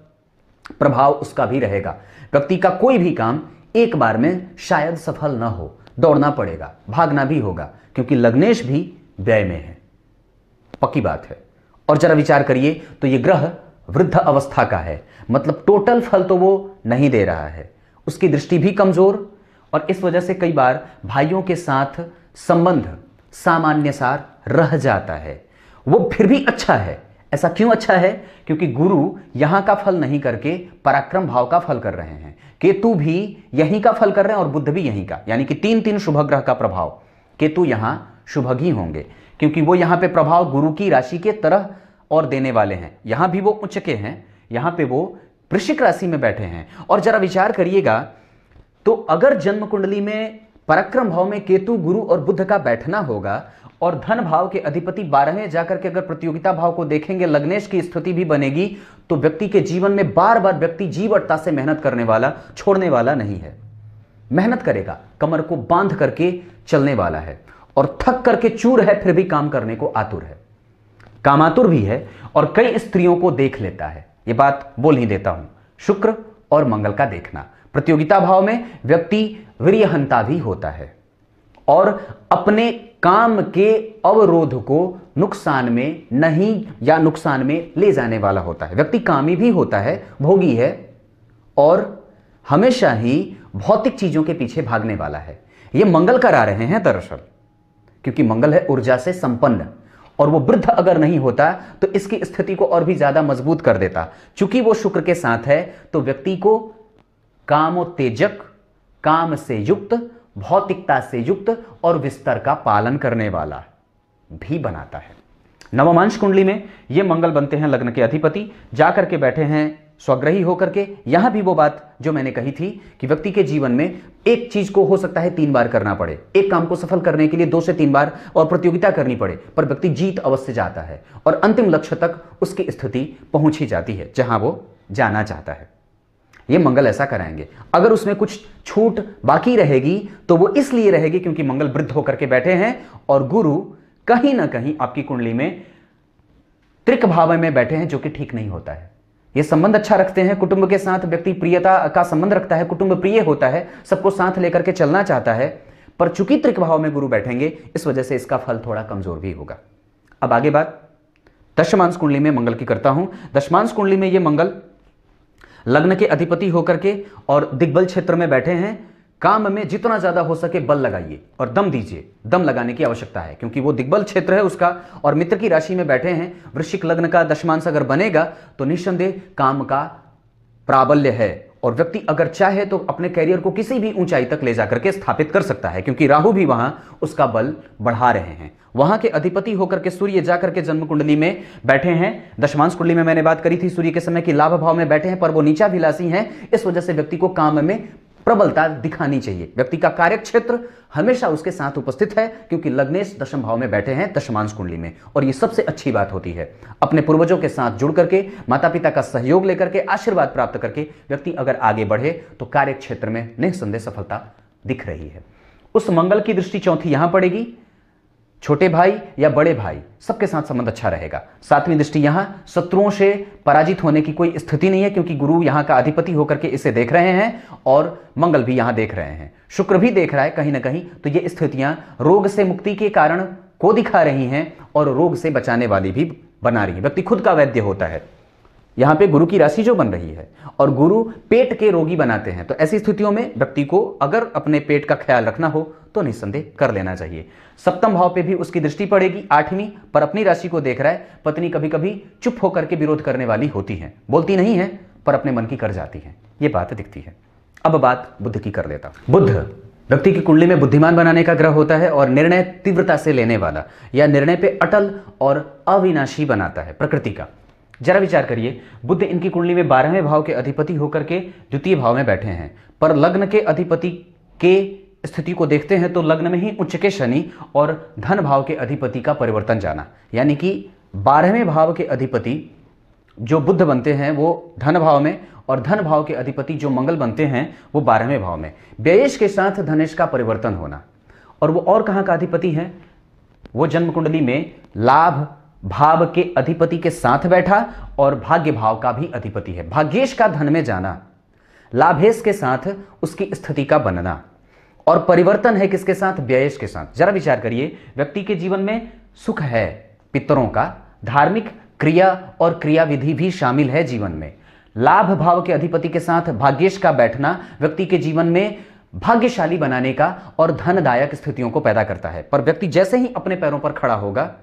प्रभाव उसका भी रहेगा व्यक्ति का कोई भी काम एक बार में शायद सफल ना हो दौड़ना पड़ेगा भागना भी होगा क्योंकि लग्नेश भी व्यय में है पक्की बात है और जरा विचार करिए तो यह ग्रह वृद्ध अवस्था का है मतलब टोटल फल तो वो नहीं दे रहा है उसकी दृष्टि भी कमजोर और इस वजह से कई बार भाइयों के साथ संबंध सामान्य सार रह जाता है वो फिर भी अच्छा है ऐसा क्यों अच्छा है क्योंकि गुरु यहां का फल नहीं करके पराक्रम भाव का फल कर रहे हैं केतु भी यहीं का फल कर रहे हैं और बुद्ध भी यहीं का यानी कि तीन तीन शुभ ग्रह का प्रभाव केतु यहां शुभग ही होंगे क्योंकि वो यहां पे प्रभाव गुरु की राशि के तरह और देने वाले हैं यहां भी वो उच्च के हैं यहां पे वो वृश्चिक राशि में बैठे हैं और जरा विचार करिएगा तो अगर जन्म कुंडली में पराक्रम भाव में केतु गुरु और बुद्ध का बैठना होगा और धन भाव के अधिपति बारहवें जाकर के अगर प्रतियोगिता भाव को देखेंगे लग्नेश की स्थिति भी बनेगी तो व्यक्ति के जीवन में बार बार व्यक्ति जीवटता से मेहनत करने वाला छोड़ने वाला नहीं है मेहनत करेगा कमर को बांध करके चलने वाला है और थक करके चूर है फिर भी काम करने को आतुर है कामातुर भी है और कई स्त्रियों को देख लेता है यह बात बोल ही देता हूं शुक्र और मंगल का देखना प्रतियोगिता भाव में व्यक्ति वीरहंता भी होता है और अपने काम के अवरोध को नुकसान में नहीं या नुकसान में ले जाने वाला होता है व्यक्ति कामी भी होता है भोगी है और हमेशा ही भौतिक चीजों के पीछे भागने वाला है यह मंगल करा रहे हैं दरअसल क्योंकि मंगल है ऊर्जा से संपन्न और वो वृद्ध अगर नहीं होता तो इसकी स्थिति को और भी ज्यादा मजबूत कर देता चूंकि वो शुक्र के साथ है तो व्यक्ति को कामोत्तेजक काम से युक्त भौतिकता से युक्त और विस्तर का पालन करने वाला भी बनाता है नवमांश कुंडली में ये मंगल बनते हैं लग्न के अधिपति जाकर के बैठे हैं स्वग्रही होकर के यहां भी वो बात जो मैंने कही थी कि व्यक्ति के जीवन में एक चीज को हो सकता है तीन बार करना पड़े एक काम को सफल करने के लिए दो से तीन बार और प्रतियोगिता करनी पड़े पर व्यक्ति जीत अवश्य जाता है और अंतिम लक्ष्य तक उसकी स्थिति पहुंच ही जाती है जहां वो जाना चाहता है ये मंगल ऐसा कराएंगे अगर उसमें कुछ छूट बाकी रहेगी तो वो इसलिए रहेगी क्योंकि मंगल वृद्ध होकर के बैठे हैं और गुरु कहीं ना कहीं आपकी कुंडली में त्रिक भाव में बैठे हैं जो कि ठीक नहीं होता है ये संबंध अच्छा रखते हैं कुटुंब के साथ व्यक्ति प्रियता का संबंध रखता है कुटुंब प्रिय होता है सबको साथ लेकर के चलना चाहता है पर चूंकि त्रिक भाव में गुरु बैठेंगे इस वजह से इसका फल थोड़ा कमजोर भी होगा अब आगे बात दशमांश कुंडली में मंगल की करता हूं दशमांश कुंडली में यह मंगल लग्न के अधिपति होकर के और दिग्बल क्षेत्र में बैठे हैं काम में जितना ज्यादा हो सके बल लगाइए और दम दीजिए दम लगाने की आवश्यकता है क्योंकि वो दिग्बल क्षेत्र है उसका और मित्र की राशि में बैठे हैं वृश्चिक लग्न का दशमांश अगर बनेगा तो निस्संदेह काम का प्राबल्य है और व्यक्ति अगर चाहे तो अपने कैरियर को किसी भी ऊंचाई तक ले जाकर के स्थापित कर सकता है क्योंकि राहु भी वहां उसका बल बढ़ा रहे हैं वहां के अधिपति होकर के सूर्य जाकर के जन्म कुंडली में बैठे हैं दशमांश कुंडली में मैंने बात करी थी सूर्य के समय की लाभ भाव में बैठे हैं पर वो नीचा भिलासी हैं इस वजह से व्यक्ति को काम में प्रबलता दिखानी चाहिए व्यक्ति का कार्य क्षेत्र हमेशा उसके साथ उपस्थित है क्योंकि लग्नेश दशम भाव में बैठे हैं दशमांश कुंडली में और यह सबसे अच्छी बात होती है अपने पूर्वजों के साथ जुड़ करके माता पिता का सहयोग लेकर के आशीर्वाद प्राप्त करके व्यक्ति अगर आगे बढ़े तो कार्य क्षेत्र में निसंदेह सफलता दिख रही है उस मंगल की दृष्टि चौथी यहां पड़ेगी छोटे भाई या बड़े भाई सबके साथ संबंध अच्छा रहेगा सातवीं दृष्टि यहां शत्रुओं से पराजित होने की कोई स्थिति नहीं है क्योंकि गुरु यहाँ का अधिपति होकर के इसे देख रहे हैं और मंगल भी यहां देख रहे हैं शुक्र भी देख रहा है कहीं ना कहीं तो ये स्थितियां रोग से मुक्ति के कारण को दिखा रही हैं और रोग से बचाने वाली भी बना रही है व्यक्ति खुद का वैद्य होता है यहां पे गुरु की राशि जो बन रही है और गुरु पेट के रोगी बनाते हैं तो ऐसी स्थितियों में व्यक्ति को अगर अपने पेट का ख्याल रखना हो तो निस्संदेह कर लेना चाहिए सप्तम भाव पे भी उसकी दृष्टि पड़ेगी आठवीं पर अपनी राशि को देख रहा है पत्नी कभी कभी चुप होकर के विरोध करने वाली होती है बोलती नहीं है पर अपने मन की कर जाती है ये बात दिखती है अब बात बुद्ध की कर लेता बुद्ध व्यक्ति की कुंडली में बुद्धिमान बनाने का ग्रह होता है और निर्णय तीव्रता से लेने वाला या निर्णय पे अटल और अविनाशी बनाता है प्रकृति का जरा विचार करिए बुद्ध इनकी कुंडली में बारहवें भाव के अधिपति होकर के द्वितीय भाव में बैठे हैं पर लग्न के अधिपति के स्थिति को देखते हैं तो लग्न में ही उच्च के शनि और धन भाव के अधिपति का परिवर्तन जाना यानी कि बारहवें भाव के अधिपति जो बुद्ध बनते हैं वो धन भाव में और धन भाव के अधिपति जो मंगल बनते हैं वो बारहवें भाव में व्ययेश के साथ धनेश का परिवर्तन होना और वो और कहाँ का अधिपति है वो जन्म कुंडली में लाभ भाव के अधिपति के साथ बैठा और भाग्य भाव का भी अधिपति है भाग्येश का धन में जाना लाभेश के साथ उसकी स्थिति का बनना और परिवर्तन है किसके साथ व्ययस के साथ जरा विचार करिए व्यक्ति के जीवन में सुख है पितरों का धार्मिक क्रिया और क्रियाविधि भी शामिल है जीवन में लाभ भाव के अधिपति के साथ भाग्यश का बैठना व्यक्ति के जीवन में भाग्यशाली बनाने का और धनदायक स्थितियों को पैदा करता है पर व्यक्ति जैसे ही अपने पैरों पर खड़ा होगा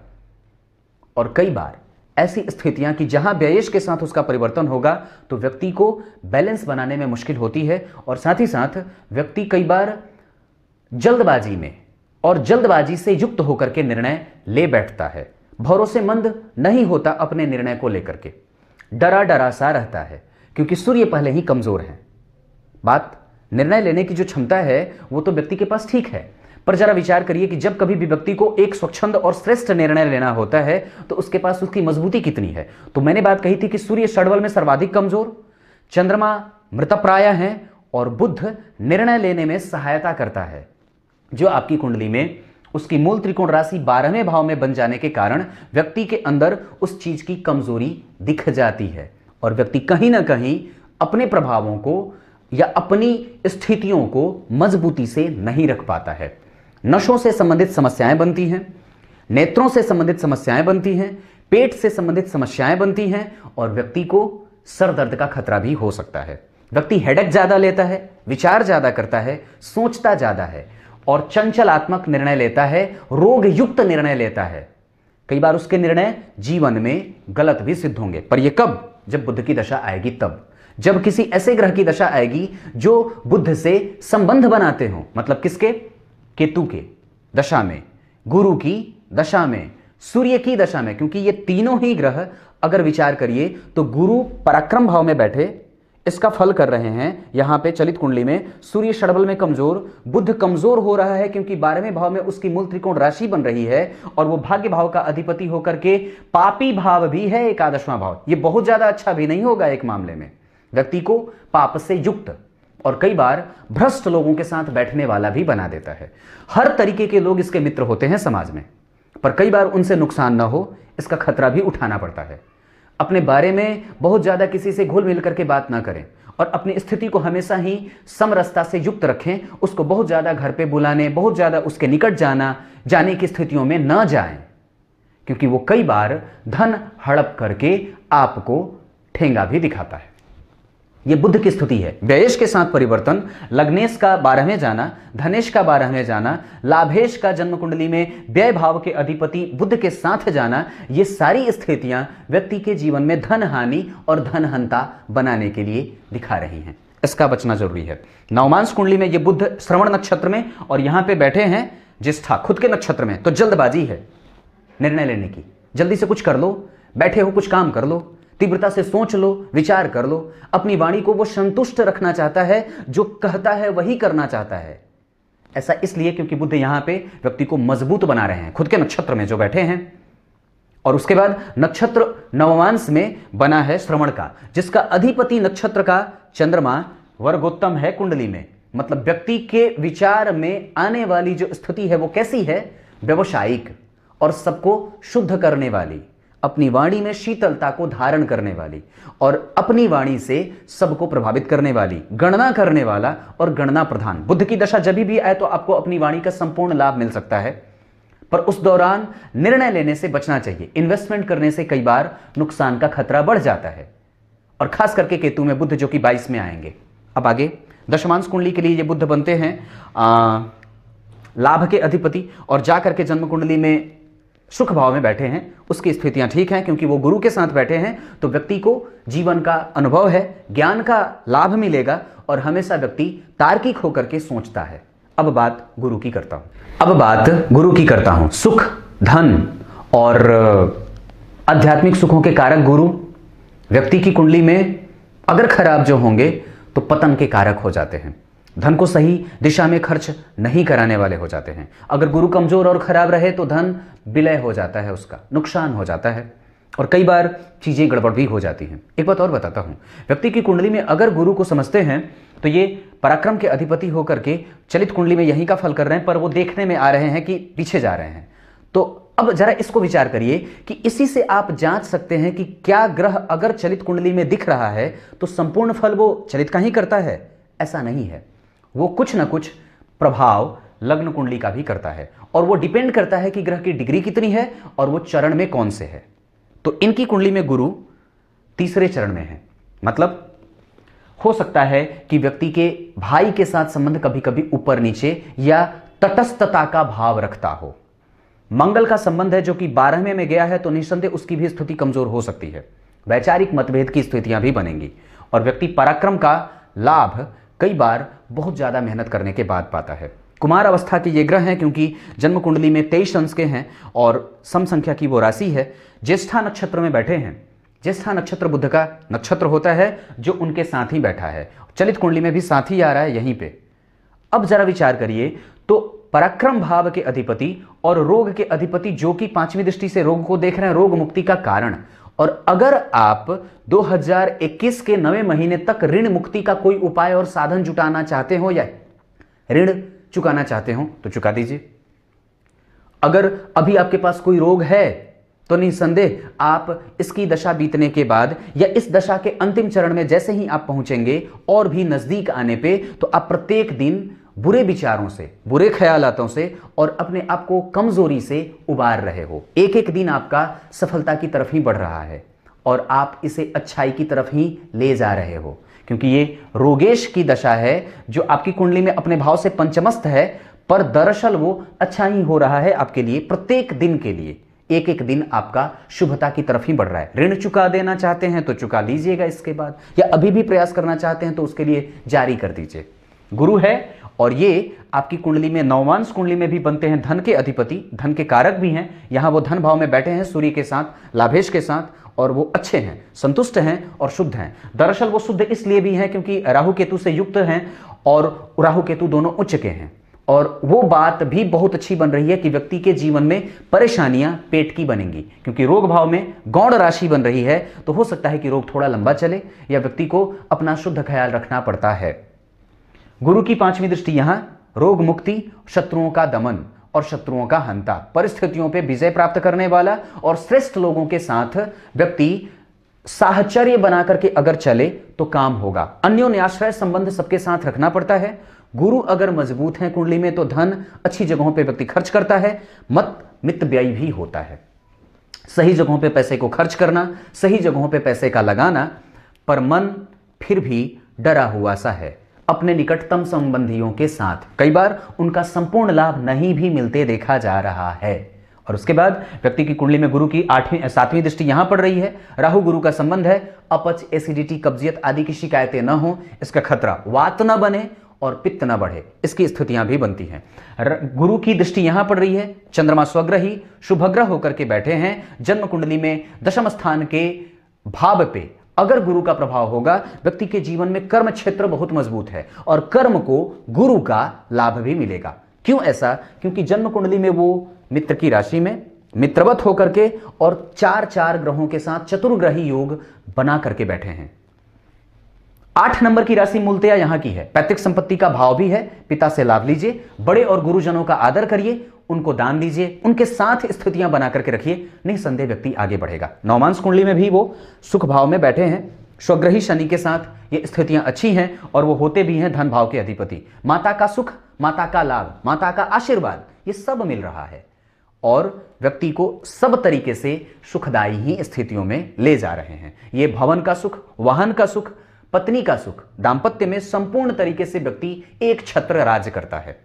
और कई बार ऐसी स्थितियां कि जहां व्ययेश के साथ उसका परिवर्तन होगा तो व्यक्ति को बैलेंस बनाने में मुश्किल होती है और साथ ही साथ व्यक्ति कई बार जल्दबाजी में और जल्दबाजी से युक्त होकर के निर्णय ले बैठता है भरोसेमंद नहीं होता अपने निर्णय को लेकर के डरा डरा सा रहता है क्योंकि सूर्य पहले ही कमजोर है बात निर्णय लेने की जो क्षमता है वो तो व्यक्ति के पास ठीक है पर जरा विचार करिए कि जब कभी भी व्यक्ति को एक स्वच्छंद और श्रेष्ठ निर्णय लेना होता है तो उसके पास उसकी मजबूती कितनी है तो मैंने बात कही थी कि सूर्य सड़वल में सर्वाधिक कमजोर चंद्रमा मृतप्राय है और बुद्ध निर्णय लेने में सहायता करता है जो आपकी कुंडली में उसकी मूल त्रिकोण राशि बारहवें भाव में बन जाने के कारण व्यक्ति के अंदर उस चीज की कमजोरी दिख जाती है और व्यक्ति कहीं ना कहीं अपने प्रभावों को या अपनी स्थितियों को मजबूती से नहीं रख पाता है नशों से संबंधित समस्याएं बनती हैं नेत्रों से संबंधित समस्याएं बनती हैं पेट से संबंधित समस्याएं बनती हैं और व्यक्ति को सर दर्द का खतरा भी हो सकता है व्यक्ति हेडक ज़्यादा लेता है विचार ज़्यादा करता है सोचता ज़्यादा है और चंचलात्मक निर्णय लेता है रोग युक्त निर्णय लेता है कई बार उसके निर्णय जीवन में गलत भी सिद्ध होंगे पर यह कब जब बुद्ध की दशा आएगी तब जब किसी ऐसे ग्रह की दशा आएगी जो बुद्ध से संबंध बनाते हो मतलब किसके केतु के दशा में गुरु की दशा में सूर्य की दशा में क्योंकि ये तीनों ही ग्रह अगर विचार करिए तो गुरु पराक्रम भाव में बैठे इसका फल कर रहे हैं यहां पे चलित कुंडली में सूर्य षडबल में कमजोर बुद्ध कमजोर हो रहा है क्योंकि बारहवें भाव में उसकी मूल त्रिकोण राशि बन रही है और वो भाग्य भाव का अधिपति होकर के पापी भाव भी है एकादशवा भाव ये बहुत ज्यादा अच्छा भी नहीं होगा एक मामले में व्यक्ति को पाप से युक्त और कई बार भ्रष्ट लोगों के साथ बैठने वाला भी बना देता है हर तरीके के लोग इसके मित्र होते हैं समाज में पर कई बार उनसे नुकसान ना हो इसका खतरा भी उठाना पड़ता है अपने बारे में बहुत ज़्यादा किसी से घुल मिल करके बात ना करें और अपनी स्थिति को हमेशा ही समरसता से युक्त रखें उसको बहुत ज़्यादा घर पे बुलाने बहुत ज़्यादा उसके निकट जाना जाने की स्थितियों में ना जाएं क्योंकि वो कई बार धन हड़प करके आपको ठेंगा भी दिखाता है ये बुद्ध की स्थिति है व्ययेश के साथ परिवर्तन लग्नेश का बारहवें जाना धनेश का बारहवें जाना लाभेश का जन्म कुंडली में व्यय भाव के अधिपति बुद्ध के साथ जाना ये सारी स्थितियां व्यक्ति के जीवन में धन हानि और धन हंता बनाने के लिए दिखा रही हैं इसका बचना जरूरी है नवमांश कुंडली में ये बुद्ध श्रवण नक्षत्र में और यहां पर बैठे हैं जिष्ठा खुद के नक्षत्र में तो जल्दबाजी है निर्णय लेने की जल्दी से कुछ कर लो बैठे हो कुछ काम कर लो तीव्रता से सोच लो विचार कर लो अपनी वाणी को वो संतुष्ट रखना चाहता है जो कहता है वही करना चाहता है ऐसा इसलिए क्योंकि बुद्ध यहां पे व्यक्ति को मजबूत बना रहे हैं खुद के नक्षत्र में जो बैठे हैं और उसके बाद नक्षत्र नवमांश में बना है श्रवण का जिसका अधिपति नक्षत्र का चंद्रमा वर्गोत्तम है कुंडली में मतलब व्यक्ति के विचार में आने वाली जो स्थिति है वो कैसी है व्यवसायिक और सबको शुद्ध करने वाली अपनी वाणी में शीतलता को धारण करने वाली और अपनी वाणी से सबको प्रभावित करने वाली गणना करने वाला और गणना प्रधान बुद्ध की दशा जब भी आए तो आपको अपनी वाणी का संपूर्ण लाभ मिल सकता है पर उस दौरान निर्णय लेने से बचना चाहिए इन्वेस्टमेंट करने से कई बार नुकसान का खतरा बढ़ जाता है और खास करके केतु में बुद्ध जो कि बाईस में आएंगे अब आगे दशमांश कुंडली के लिए ये बुद्ध बनते हैं लाभ के अधिपति और जाकर के जन्म कुंडली में सुख भाव में बैठे हैं उसकी स्थितियां ठीक हैं क्योंकि वो गुरु के साथ बैठे हैं तो व्यक्ति को जीवन का अनुभव है ज्ञान का लाभ मिलेगा और हमेशा व्यक्ति तार्किक होकर के सोचता है अब बात गुरु की करता हूं अब बात गुरु की करता हूं सुख धन और आध्यात्मिक सुखों के कारक गुरु व्यक्ति की कुंडली में अगर खराब जो होंगे तो पतन के कारक हो जाते हैं धन को सही दिशा में खर्च नहीं कराने वाले हो जाते हैं अगर गुरु कमज़ोर और ख़राब रहे तो धन विलय हो जाता है उसका नुकसान हो जाता है और कई बार चीज़ें गड़बड़ भी हो जाती हैं एक बात और बताता हूं व्यक्ति की कुंडली में अगर गुरु को समझते हैं तो ये पराक्रम के अधिपति होकर के चलित कुंडली में यहीं का फल कर रहे हैं पर वो देखने में आ रहे हैं कि पीछे जा रहे हैं तो अब जरा इसको विचार करिए कि इसी से आप जांच सकते हैं कि क्या ग्रह अगर चलित कुंडली में दिख रहा है तो संपूर्ण फल वो चलित का ही करता है ऐसा नहीं है वो कुछ ना कुछ प्रभाव लग्न कुंडली का भी करता है और वो डिपेंड करता है कि ग्रह की डिग्री कितनी है और वो चरण में कौन से है तो इनकी कुंडली में गुरु तीसरे चरण में है मतलब हो सकता है कि व्यक्ति के भाई के साथ संबंध कभी कभी ऊपर नीचे या तटस्थता का भाव रखता हो मंगल का संबंध है जो कि बारहवें में गया है तो निस्संदेह उसकी भी स्थिति कमजोर हो सकती है वैचारिक मतभेद की स्थितियां भी बनेंगी और व्यक्ति पराक्रम का लाभ कई बार बहुत ज़्यादा मेहनत करने के बाद पाता है कुमार अवस्था के ये ग्रह हैं क्योंकि जन्म कुंडली में तेईस अंश के हैं और सम संख्या की वो राशि है ज्येष्ठा नक्षत्र में बैठे हैं ज्येष्ठा नक्षत्र बुद्ध का नक्षत्र होता है जो उनके साथ ही बैठा है चलित कुंडली में भी साथ ही आ रहा है यहीं पे अब जरा विचार करिए तो पराक्रम भाव के अधिपति और रोग के अधिपति जो कि पांचवी दृष्टि से रोग को देख रहे हैं रोग मुक्ति का कारण और अगर आप 2021 के नवे महीने तक ऋण मुक्ति का कोई उपाय और साधन जुटाना चाहते हो या ऋण चुकाना चाहते हो तो चुका दीजिए अगर अभी आपके पास कोई रोग है तो निसंदेह आप इसकी दशा बीतने के बाद या इस दशा के अंतिम चरण में जैसे ही आप पहुंचेंगे और भी नजदीक आने पे तो आप प्रत्येक दिन बुरे विचारों से बुरे ख्यालों से और अपने आप को कमजोरी से उबार रहे हो एक एक दिन आपका सफलता की तरफ ही बढ़ रहा है और आप इसे अच्छाई की तरफ ही ले जा रहे हो क्योंकि ये रोगेश की दशा है जो आपकी कुंडली में अपने भाव से पंचमस्त है पर दरअसल वो अच्छा ही हो रहा है आपके लिए प्रत्येक दिन के लिए एक एक दिन आपका शुभता की तरफ ही बढ़ रहा है ऋण चुका देना चाहते हैं तो चुका लीजिएगा इसके बाद या अभी भी प्रयास करना चाहते हैं तो उसके लिए जारी कर दीजिए गुरु है और ये आपकी कुंडली में नवमांश कुंडली में भी बनते हैं धन के अधिपति धन के कारक भी हैं यहाँ वो धन भाव में बैठे हैं सूर्य के साथ लाभेश के साथ और वो अच्छे हैं संतुष्ट हैं और शुद्ध हैं दरअसल वो शुद्ध इसलिए भी हैं क्योंकि राहु केतु से युक्त हैं और राहु केतु दोनों उच्च के हैं और वो बात भी बहुत अच्छी बन रही है कि व्यक्ति के जीवन में परेशानियां पेट की बनेंगी क्योंकि रोग भाव में गौण राशि बन रही है तो हो सकता है कि रोग थोड़ा लंबा चले या व्यक्ति को अपना शुद्ध ख्याल रखना पड़ता है गुरु की पांचवी दृष्टि यहां रोग मुक्ति शत्रुओं का दमन और शत्रुओं का हंता परिस्थितियों पे विजय प्राप्त करने वाला और श्रेष्ठ लोगों के साथ व्यक्ति साहचर्य बना करके अगर चले तो काम होगा अन्योन्याश्रय संबंध सबके साथ रखना पड़ता है गुरु अगर मजबूत है कुंडली में तो धन अच्छी जगहों पे व्यक्ति खर्च करता है मत मित व्यय भी होता है सही जगहों पे पैसे को खर्च करना सही जगहों पे पैसे का लगाना पर मन फिर भी डरा हुआ सा है अपने निकटतम संबंधियों के साथ कई बार उनका संपूर्ण लाभ नहीं भी मिलते देखा जा रहा है और उसके बाद व्यक्ति की कुंडली में गुरु की आठवीं सातवीं दृष्टि यहां पड़ रही है राहु गुरु का संबंध है अपच एसिडिटी कब्जियत आदि की शिकायतें न हो इसका खतरा वात न बने और पित्त न बढ़े इसकी स्थितियां भी बनती हैं गुरु की दृष्टि यहां पड़ रही है चंद्रमा स्वग्रही शुभग्रह होकर के बैठे हैं जन्म कुंडली में दशम स्थान के भाव पे अगर गुरु का प्रभाव होगा व्यक्ति के जीवन में कर्म क्षेत्र बहुत मजबूत है और कर्म को गुरु का लाभ भी मिलेगा क्यों ऐसा क्योंकि जन्म कुंडली में वो मित्र की राशि में मित्रवत होकर के और चार चार ग्रहों के साथ चतुर्ग्रही योग बना करके बैठे हैं आठ नंबर की राशि मूलतया यहां की है पैतृक संपत्ति का भाव भी है पिता से लाभ लीजिए बड़े और गुरुजनों का आदर करिए उनको दान दीजिए उनके साथ स्थितियां बना करके रखिए नहीं संदेह व्यक्ति आगे बढ़ेगा नौमांस कुंडली में भी वो सुख भाव में बैठे हैं स्वग्रही शनि के साथ ये स्थितियां अच्छी हैं और वो होते भी हैं धन भाव के अधिपति माता का सुख माता का लाभ माता का आशीर्वाद ये सब मिल रहा है और व्यक्ति को सब तरीके से सुखदायी ही स्थितियों में ले जा रहे हैं ये भवन का सुख वाहन का सुख पत्नी का सुख दाम्पत्य में संपूर्ण तरीके से व्यक्ति एक छत्र राज करता है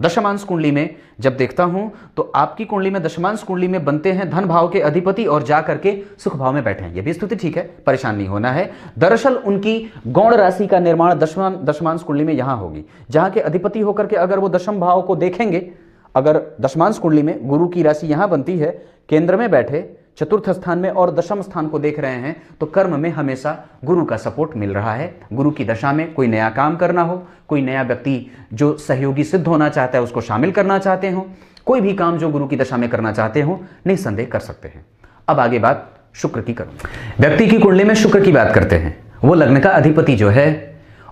दशमांश कुंडली में जब देखता हूं तो आपकी कुंडली में दशमांश कुंडली में बनते हैं धन भाव के अधिपति और जा करके सुख भाव में बैठे हैं यह भी स्थिति ठीक है परेशान नहीं होना है दरअसल उनकी गौण राशि का निर्माण दशमान दशमांश कुंडली में यहां होगी जहां के अधिपति होकर के अगर वो दशम भाव को देखेंगे अगर दशमांश कुंडली में गुरु की राशि यहां बनती है केंद्र में बैठे चतुर्थ स्थान में और दशम स्थान को देख रहे हैं तो कर्म में हमेशा गुरु का सपोर्ट मिल रहा है गुरु की दशा में कोई नया काम करना हो कोई नया व्यक्ति जो सहयोगी सिद्ध होना चाहता है उसको शामिल करना चाहते हो कोई भी काम जो गुरु की दशा में करना चाहते हो निसंदेह कर सकते हैं अब आगे बात शुक्र की करो व्यक्ति की कुंडली में शुक्र की बात करते हैं वो लग्न का अधिपति जो है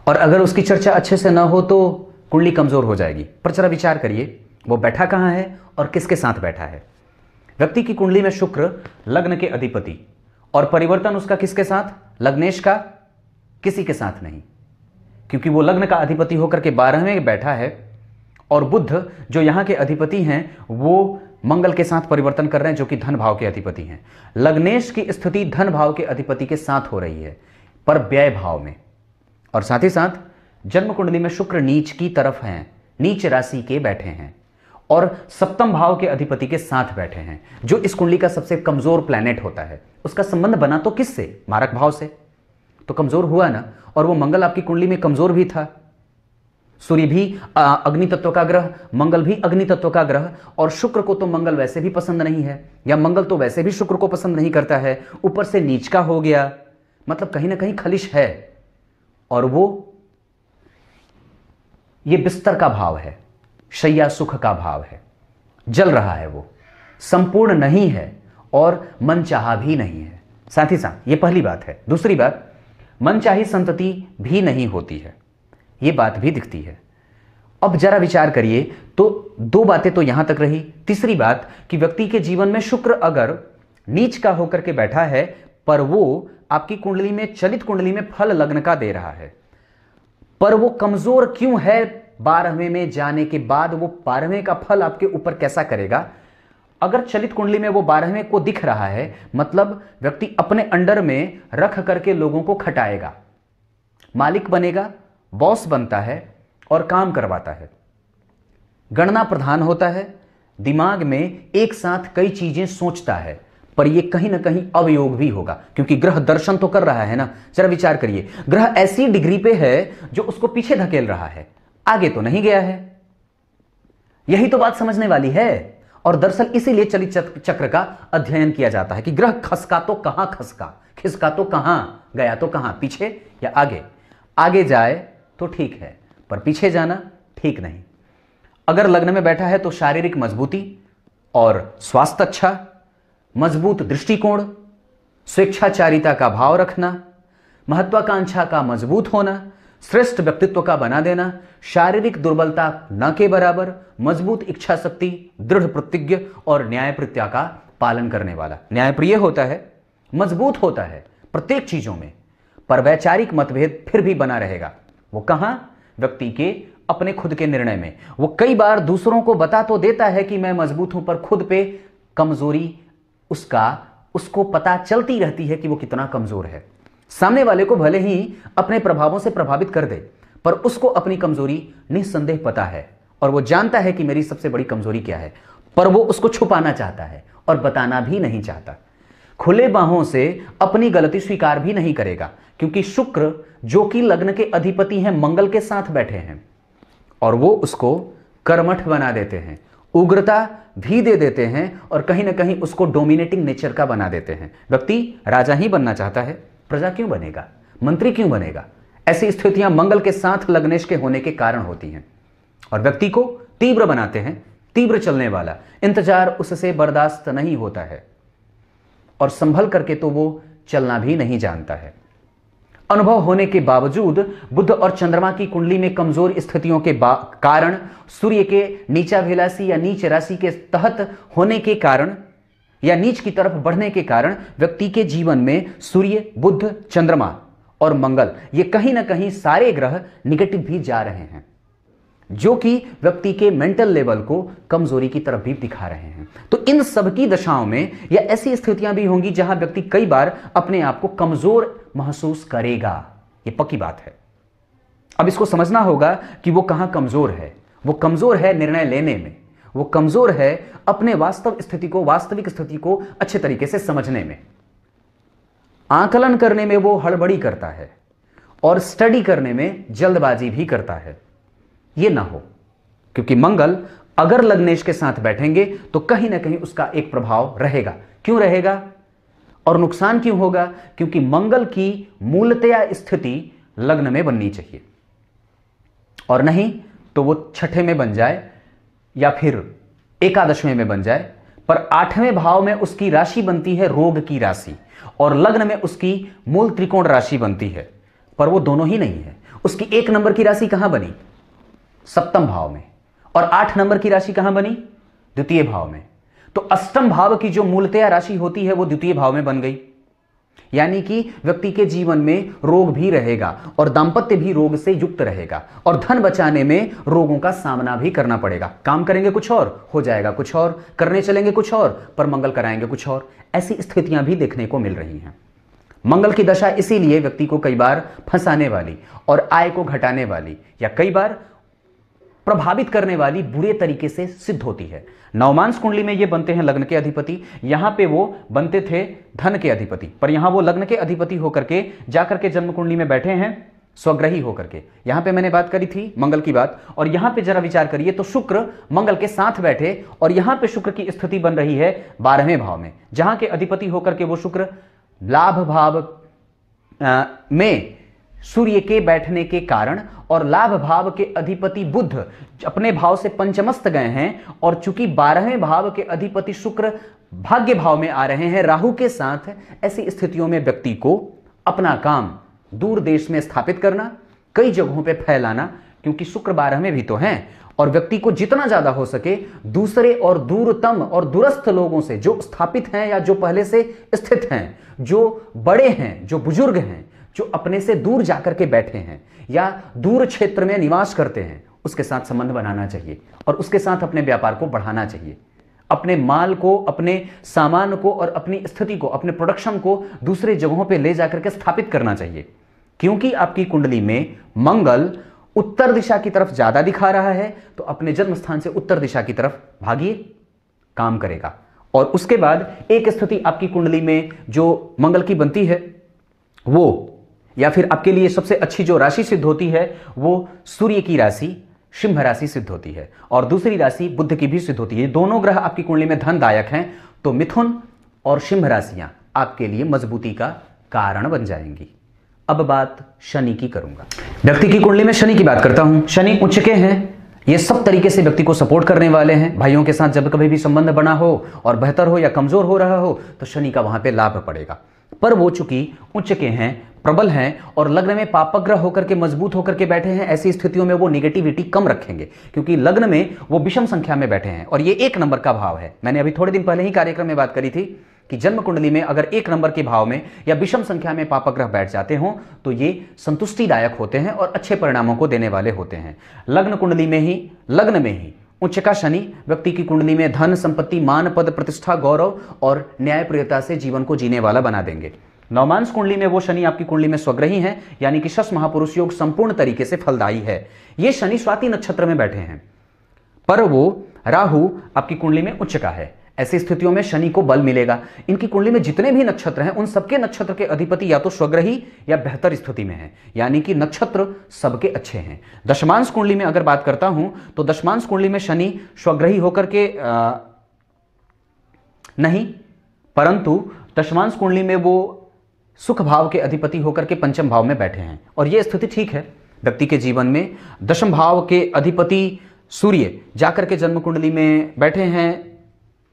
और अगर उसकी चर्चा अच्छे से ना हो तो कुंडली कमजोर हो जाएगी पर जरा विचार करिए वो बैठा कहाँ है और किसके साथ बैठा है व्यक्ति की कुंडली में शुक्र लग्न के अधिपति और परिवर्तन उसका किसके साथ लग्नेश का किसी के साथ नहीं क्योंकि वो लग्न का अधिपति होकर के बारहवें बैठा है और बुद्ध जो यहां के अधिपति हैं वो मंगल के साथ परिवर्तन कर रहे हैं जो कि धन भाव के अधिपति हैं लग्नेश की स्थिति धन भाव के अधिपति के साथ हो रही है पर व्यय भाव में और साथ ही साथ जन्म कुंडली में शुक्र नीच की तरफ हैं नीच राशि के बैठे हैं और सप्तम भाव के अधिपति के साथ बैठे हैं जो इस कुंडली का सबसे कमजोर प्लैनेट होता है उसका संबंध बना तो किससे मारक भाव से तो कमजोर हुआ ना और वो मंगल आपकी कुंडली में कमजोर भी था सूर्य भी अग्नि तत्व का ग्रह मंगल भी अग्नि तत्व का ग्रह और शुक्र को तो मंगल वैसे भी पसंद नहीं है या मंगल तो वैसे भी शुक्र को पसंद नहीं करता है ऊपर से नीच का हो गया मतलब कहीं ना कहीं खलिश है और वो ये बिस्तर का भाव है शैया सुख का भाव है जल रहा है वो संपूर्ण नहीं है और मन चाह भी नहीं है साथ ही साथ ये पहली बात है दूसरी बात चाही संतति भी नहीं होती है ये बात भी दिखती है अब जरा विचार करिए तो दो बातें तो यहां तक रही तीसरी बात कि व्यक्ति के जीवन में शुक्र अगर नीच का होकर के बैठा है पर वो आपकी कुंडली में चलित कुंडली में फल लग्न का दे रहा है पर वो कमजोर क्यों है बारहवें में जाने के बाद वो बारहवें का फल आपके ऊपर कैसा करेगा अगर चलित कुंडली में वो बारहवें को दिख रहा है मतलब व्यक्ति अपने अंडर में रख करके लोगों को खटाएगा मालिक बनेगा बॉस बनता है और काम करवाता है गणना प्रधान होता है दिमाग में एक साथ कई चीजें सोचता है पर यह कहीं ना कहीं अवयोग भी होगा क्योंकि ग्रह दर्शन तो कर रहा है ना जरा विचार करिए ग्रह ऐसी डिग्री पे है जो उसको पीछे धकेल रहा है आगे तो नहीं गया है यही तो बात समझने वाली है और दरअसल इसीलिए चलित चक्र का अध्ययन किया जाता है कि ग्रह खसका तो कहां खसका खिसका तो कहां गया तो कहां पीछे या आगे आगे जाए तो ठीक है पर पीछे जाना ठीक नहीं अगर लग्न में बैठा है तो शारीरिक मजबूती और स्वास्थ्य अच्छा मजबूत दृष्टिकोण स्वेच्छाचारिता का भाव रखना महत्वाकांक्षा का मजबूत होना श्रेष्ठ व्यक्तित्व का बना देना शारीरिक दुर्बलता न के बराबर मजबूत इच्छा शक्ति दृढ़ प्रतिज्ञ और न्याय प्रत्या का पालन करने वाला न्यायप्रिय होता है मजबूत होता है प्रत्येक चीजों में पर वैचारिक मतभेद फिर भी बना रहेगा वो कहां व्यक्ति के अपने खुद के निर्णय में वो कई बार दूसरों को बता तो देता है कि मैं मजबूत हूं पर खुद पे कमजोरी उसका उसको पता चलती रहती है कि वो कितना कमजोर है सामने वाले को भले ही अपने प्रभावों से प्रभावित कर दे पर उसको अपनी कमजोरी निस्संदेह पता है और वो जानता है कि मेरी सबसे बड़ी कमजोरी क्या है पर वो उसको छुपाना चाहता है और बताना भी नहीं चाहता खुले बाहों से अपनी गलती स्वीकार भी नहीं करेगा क्योंकि शुक्र जो कि लग्न के अधिपति हैं मंगल के साथ बैठे हैं और वो उसको कर्मठ बना देते हैं उग्रता भी दे देते हैं और कहीं ना कहीं उसको डोमिनेटिंग नेचर का बना देते हैं व्यक्ति राजा ही बनना चाहता है प्रजा क्यों बनेगा मंत्री क्यों बनेगा ऐसी स्थितियां मंगल के साथ लग्नेश के होने के कारण होती हैं और व्यक्ति को तीव्र बनाते हैं तीव्र चलने वाला इंतजार उससे बर्दाश्त नहीं होता है और संभल करके तो वो चलना भी नहीं जानता है अनुभव होने के बावजूद बुद्ध और चंद्रमा की कुंडली में कमजोर स्थितियों के कारण सूर्य के नीचा नीचाभिलाषी या नीच राशि के तहत होने के कारण या नीच की तरफ बढ़ने के कारण व्यक्ति के जीवन में सूर्य बुद्ध चंद्रमा और मंगल ये कहीं ना कहीं सारे ग्रह निगेटिव भी जा रहे हैं जो कि व्यक्ति के मेंटल लेवल को कमजोरी की तरफ भी दिखा रहे हैं तो इन सब की दशाओं में या ऐसी स्थितियां भी होंगी जहां व्यक्ति कई बार अपने आप को कमजोर महसूस करेगा यह पक्की बात है अब इसको समझना होगा कि वो कहां कमजोर है वो कमजोर है निर्णय लेने में वो कमज़ोर है अपने वास्तव स्थिति को वास्तविक स्थिति को अच्छे तरीके से समझने में आकलन करने में वो हड़बड़ी करता है और स्टडी करने में जल्दबाजी भी करता है ये ना हो क्योंकि मंगल अगर लग्नेश के साथ बैठेंगे तो कहीं ना कहीं उसका एक प्रभाव रहेगा क्यों रहेगा और नुकसान क्यों होगा क्योंकि मंगल की मूलतया स्थिति लग्न में बननी चाहिए और नहीं तो वो छठे में बन जाए या फिर एकादशवें में बन जाए पर आठवें भाव में उसकी राशि बनती है रोग की राशि और लग्न में उसकी मूल त्रिकोण राशि बनती है पर वो दोनों ही नहीं है उसकी एक नंबर की राशि कहां बनी सप्तम भाव में और आठ नंबर की राशि कहां बनी द्वितीय भाव में तो अष्टम भाव की जो मूलतया राशि होती है वो द्वितीय भाव में बन गई यानी कि व्यक्ति के जीवन में रोग भी रहेगा और दाम्पत्य भी रोग से युक्त रहेगा और धन बचाने में रोगों का सामना भी करना पड़ेगा काम करेंगे कुछ और हो जाएगा कुछ और करने चलेंगे कुछ और पर मंगल कराएंगे कुछ और ऐसी स्थितियां भी देखने को मिल रही हैं मंगल की दशा इसीलिए व्यक्ति को कई बार फंसाने वाली और आय को घटाने वाली या कई बार प्रभावित करने वाली बुरे तरीके से सिद्ध होती है नवमांस कुंडली में ये बनते हैं लग्न के अधिपति यहां पे वो बनते थे धन के अधिपति पर यहां वो लग्न के अधिपति होकर के जाकर के जन्म कुंडली में बैठे हैं स्वग्रही होकर के यहां पे मैंने बात करी थी मंगल की बात और यहां पे जरा विचार करिए तो शुक्र मंगल के साथ बैठे और यहां पे शुक्र की स्थिति बन रही है बारहवें भाव में जहां के अधिपति होकर के वो शुक्र लाभ भाव में सूर्य के बैठने के कारण और लाभ भाव के अधिपति बुद्ध अपने भाव से पंचमस्त गए हैं और चूंकि बारहवें भाव के अधिपति शुक्र भाग्य भाव में आ रहे हैं राहु के साथ ऐसी स्थितियों में व्यक्ति को अपना काम दूर देश में स्थापित करना कई जगहों पे फैलाना क्योंकि शुक्र बारह में भी तो हैं और व्यक्ति को जितना ज्यादा हो सके दूसरे और दूरतम और दूरस्थ लोगों से जो स्थापित हैं या जो पहले से स्थित हैं जो बड़े हैं जो बुजुर्ग हैं जो अपने से दूर जाकर के बैठे हैं या दूर क्षेत्र में निवास करते हैं उसके साथ संबंध बनाना चाहिए और उसके साथ अपने व्यापार को बढ़ाना चाहिए अपने माल को अपने सामान को और अपनी स्थिति को अपने प्रोडक्शन को दूसरे जगहों पे ले जाकर के स्थापित करना चाहिए क्योंकि आपकी कुंडली में मंगल उत्तर दिशा की तरफ ज़्यादा दिखा रहा है तो अपने जन्म स्थान से उत्तर दिशा की तरफ भागिए काम करेगा और उसके बाद एक स्थिति आपकी कुंडली में जो मंगल की बनती है वो या फिर आपके लिए सबसे अच्छी जो राशि सिद्ध होती है वो सूर्य की राशि सिंह राशि सिद्ध होती है और दूसरी राशि बुद्ध की भी सिद्ध होती है दोनों ग्रह आपकी कुंडली में धनदायक हैं तो मिथुन और सिंह राशियां आपके लिए मजबूती का कारण बन जाएंगी अब बात शनि की करूंगा व्यक्ति की कुंडली में शनि की बात करता हूं शनि उच्च के हैं ये सब तरीके से व्यक्ति को सपोर्ट करने वाले हैं भाइयों के साथ जब कभी भी संबंध बना हो और बेहतर हो या कमजोर हो रहा हो तो शनि का वहां पे लाभ पड़ेगा पर वो चूंकि उच्च के हैं प्रबल हैं और लग्न में पापग्रह होकर के मजबूत होकर के बैठे हैं ऐसी स्थितियों में वो निगेटिविटी कम रखेंगे क्योंकि लग्न में वो विषम संख्या में बैठे हैं और ये एक नंबर का भाव है मैंने अभी थोड़े दिन पहले ही कार्यक्रम में बात करी थी कि जन्म कुंडली में अगर एक नंबर के भाव में या विषम संख्या में पापग्रह बैठ जाते हों तो ये संतुष्टिदायक होते हैं और अच्छे परिणामों को देने वाले होते हैं लग्न कुंडली में ही लग्न में ही उच्च का शनि व्यक्ति की कुंडली में धन संपत्ति मान पद प्रतिष्ठा गौरव और न्यायप्रियता से जीवन को जीने वाला बना देंगे नवमांश कुंडली में वो शनि आपकी कुंडली में स्वग्रही है यानी कि शस महापुरुष योग संपूर्ण तरीके से फलदायी है ये शनि स्वाति नक्षत्र में बैठे हैं पर वो राहु आपकी कुंडली में उच्च का है ऐसी स्थितियों में शनि को बल मिलेगा इनकी कुंडली में जितने भी नक्षत्र हैं उन सबके नक्षत्र के अधिपति या तो स्वग्रही या बेहतर स्थिति में हैं यानी कि नक्षत्र सबके अच्छे हैं दशमांश कुंडली में अगर बात करता हूं तो दशमांश कुंडली में शनि स्वग्रही होकर के आ, नहीं परंतु दशमांश कुंडली में वो सुख भाव के अधिपति होकर के पंचम भाव में बैठे हैं और ये स्थिति ठीक है व्यक्ति के जीवन में दशम भाव के अधिपति सूर्य जाकर के जन्म कुंडली में बैठे हैं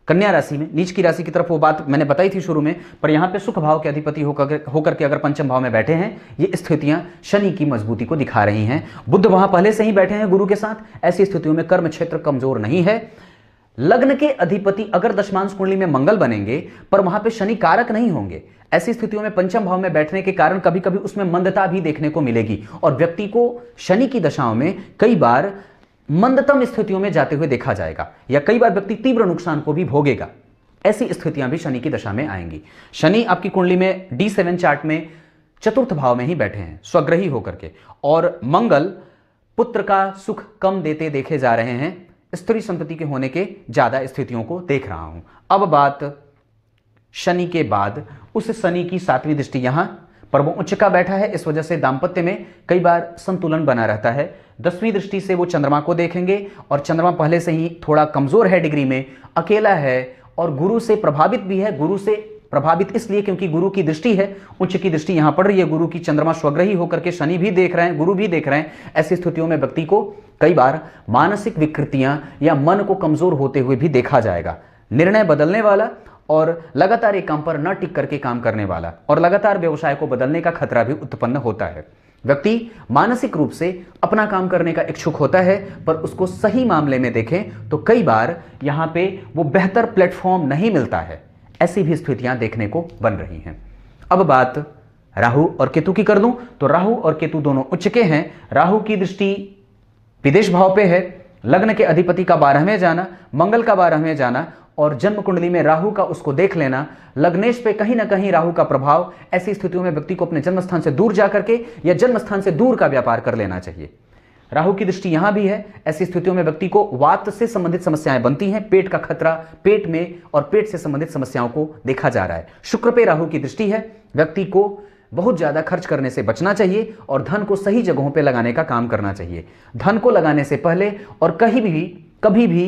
कन्या राशि में नीच की राशि की तरफ वो बात मैंने बताई थी शुरू में पर यहाँ पे सुख भाव के अधिपति होकर होकर के अगर पंचम भाव में बैठे हैं ये स्थितियां शनि की मजबूती को दिखा रही हैं बुद्ध वहां पहले से ही बैठे हैं गुरु के साथ ऐसी स्थितियों में कर्म क्षेत्र कमजोर नहीं है लग्न के अधिपति अगर दशमांश कुंडली में मंगल बनेंगे पर वहां पर शनि कारक नहीं होंगे ऐसी स्थितियों में पंचम भाव में बैठने के कारण कभी कभी उसमें मंदता भी देखने को मिलेगी और व्यक्ति को शनि की दशाओं में कई बार मंदतम स्थितियों में जाते हुए देखा जाएगा या कई बार व्यक्ति तीव्र नुकसान को भी भोगेगा ऐसी स्थितियां भी शनि की दशा में आएंगी शनि आपकी कुंडली में डी सेवन चार्ट में चतुर्थ भाव में ही बैठे हैं स्वग्रही होकर के और मंगल पुत्र का सुख कम देते देखे जा रहे हैं स्त्री संतति के होने के ज़्यादा स्थितियों को देख रहा हूं अब बात शनि के बाद उस शनि की सातवीं दृष्टि यहां पर वो उच्च का बैठा है इस वजह से दाम्पत्य में कई बार संतुलन बना रहता है दसवीं दृष्टि से वो चंद्रमा को देखेंगे और चंद्रमा पहले से ही थोड़ा कमज़ोर है डिग्री में अकेला है और गुरु से प्रभावित भी है गुरु से प्रभावित इसलिए क्योंकि गुरु की दृष्टि है उच्च की दृष्टि यहां पड़ रही है गुरु की चंद्रमा स्वग्रही होकर के शनि भी देख रहे हैं गुरु भी देख रहे हैं ऐसी स्थितियों में व्यक्ति को कई बार मानसिक विकृतियां या मन को कमजोर होते हुए भी देखा जाएगा निर्णय बदलने वाला और लगातार एक काम पर न टिक करके काम करने वाला और लगातार व्यवसाय को बदलने का खतरा भी उत्पन्न होता है व्यक्ति मानसिक रूप से अपना काम करने का इच्छुक होता है पर उसको सही मामले में देखें तो कई बार यहाँ पे वो बेहतर प्लेटफॉर्म नहीं मिलता है ऐसी भी स्थितियां देखने को बन रही हैं अब बात राहु और केतु की कर दूं तो राहु और केतु दोनों उच्च के हैं राहु की दृष्टि विदेश भाव पे है लग्न के अधिपति का बारहवें जाना मंगल का बारहवें जाना और जन्म कुंडली में राहु का उसको देख लेना लग्नेश पे कहीं ना कहीं राहु का प्रभाव ऐसी स्थितियों में व्यक्ति को अपने जन्म स्थान से दूर जाकर के या जन्म स्थान से दूर का व्यापार कर लेना चाहिए राहु की दृष्टि यहां भी है ऐसी स्थितियों में व्यक्ति को वात से संबंधित समस्याएं बनती हैं पेट का खतरा पेट में और पेट से संबंधित समस्याओं को देखा जा रहा है शुक्र पे राहु की दृष्टि है व्यक्ति को बहुत ज़्यादा खर्च करने से बचना चाहिए और धन को सही जगहों पे लगाने का काम करना चाहिए धन को लगाने से पहले और कहीं भी कभी भी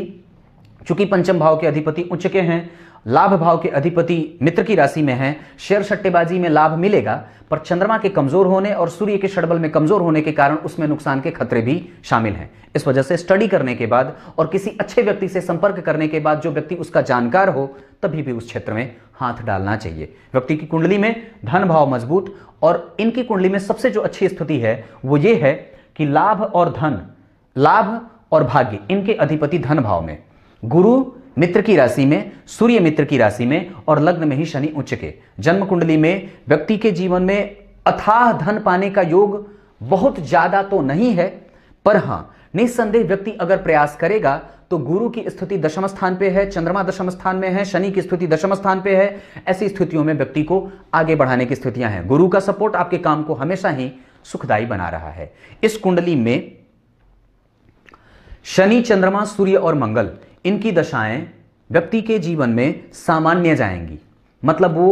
चूंकि पंचम भाव के अधिपति उच्च के हैं लाभ भाव के अधिपति मित्र की राशि में हैं शेयर सट्टेबाजी में लाभ मिलेगा पर चंद्रमा के कमजोर होने और सूर्य के षडबल में कमजोर होने के कारण उसमें नुकसान के खतरे भी शामिल हैं इस वजह से स्टडी करने के बाद और किसी अच्छे व्यक्ति से संपर्क करने के बाद जो व्यक्ति उसका जानकार हो तभी भी उस क्षेत्र में हाथ डालना चाहिए व्यक्ति की कुंडली में धन भाव मजबूत और इनकी कुंडली में सबसे जो अच्छी स्थिति है वो ये है कि लाभ और धन लाभ और भाग्य इनके अधिपति धन भाव में गुरु मित्र की राशि में सूर्य मित्र की राशि में और लग्न में ही शनि उच्च के जन्म कुंडली में व्यक्ति के जीवन में अथाह धन पाने का योग बहुत ज्यादा तो नहीं है पर हां निसंदेह व्यक्ति अगर प्रयास करेगा तो गुरु की स्थिति दशम स्थान पे है चंद्रमा दशम स्थान में है शनि की स्थिति दशम स्थान पे है ऐसी स्थितियों में व्यक्ति को आगे बढ़ाने की स्थितियां हैं गुरु का सपोर्ट आपके काम को हमेशा ही सुखदायी बना रहा है इस कुंडली में शनि चंद्रमा सूर्य और मंगल इनकी दशाएं व्यक्ति के जीवन में सामान्य जाएंगी मतलब वो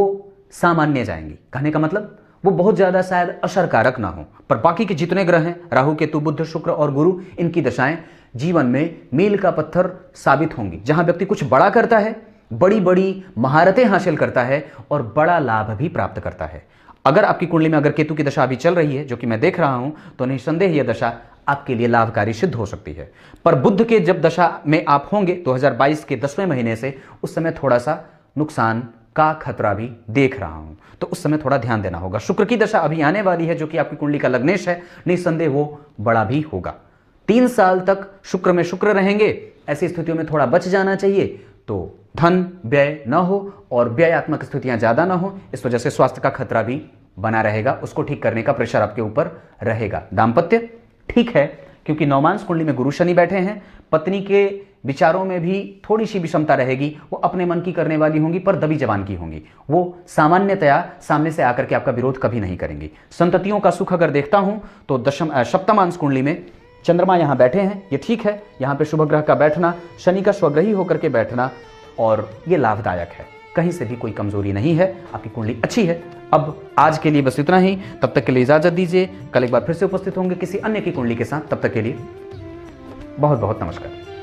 सामान्य जाएंगी कहने का मतलब वो बहुत ज़्यादा शायद असरकारक ना हो पर बाकी के जितने ग्रह हैं राहु केतु बुद्ध शुक्र और गुरु इनकी दशाएं जीवन में मील का पत्थर साबित होंगी जहाँ व्यक्ति कुछ बड़ा करता है बड़ी बड़ी महारतें हासिल करता है और बड़ा लाभ भी प्राप्त करता है अगर आपकी कुंडली में अगर केतु की दशा अभी चल रही है जो कि मैं देख रहा हूं तो संदेह यह दशा आपके लिए लाभकारी सिद्ध हो सकती है पर बुद्ध के जब दशा में आप होंगे 2022 के दसवें महीने से उस समय थोड़ा सा नुकसान का खतरा भी देख रहा हूं तो उस समय थोड़ा ध्यान देना होगा शुक्र की दशा अभी आने वाली है जो कि आपकी कुंडली का लग्नेश है संदेह वो बड़ा भी होगा तीन साल तक शुक्र में शुक्र रहेंगे ऐसी स्थितियों में थोड़ा बच जाना चाहिए तो धन व्यय न हो और व्ययात्मक स्थितियां ज़्यादा ना हो इस वजह से स्वास्थ्य का खतरा भी बना रहेगा उसको ठीक करने का प्रेशर आपके ऊपर रहेगा दाम्पत्य ठीक है क्योंकि नौमांस कुंडली में गुरु शनि बैठे हैं पत्नी के विचारों में भी थोड़ी सी विषमता रहेगी वो अपने मन की करने वाली होंगी पर दबी जवान की होंगी वो सामान्यतया सामने से आकर के आपका विरोध कभी नहीं करेंगी संततियों का सुख अगर देखता हूं तो दशम सप्तमांश कुंडली में चंद्रमा यहाँ बैठे हैं ये ठीक है यहाँ पे शुभ ग्रह का बैठना शनि का स्वग्रही होकर के बैठना और ये लाभदायक है कहीं से भी कोई कमज़ोरी नहीं है आपकी कुंडली अच्छी है अब आज के लिए बस इतना ही तब तक के लिए इजाज़त दीजिए कल एक बार फिर से उपस्थित होंगे किसी अन्य की कुंडली के साथ तब तक के लिए बहुत बहुत नमस्कार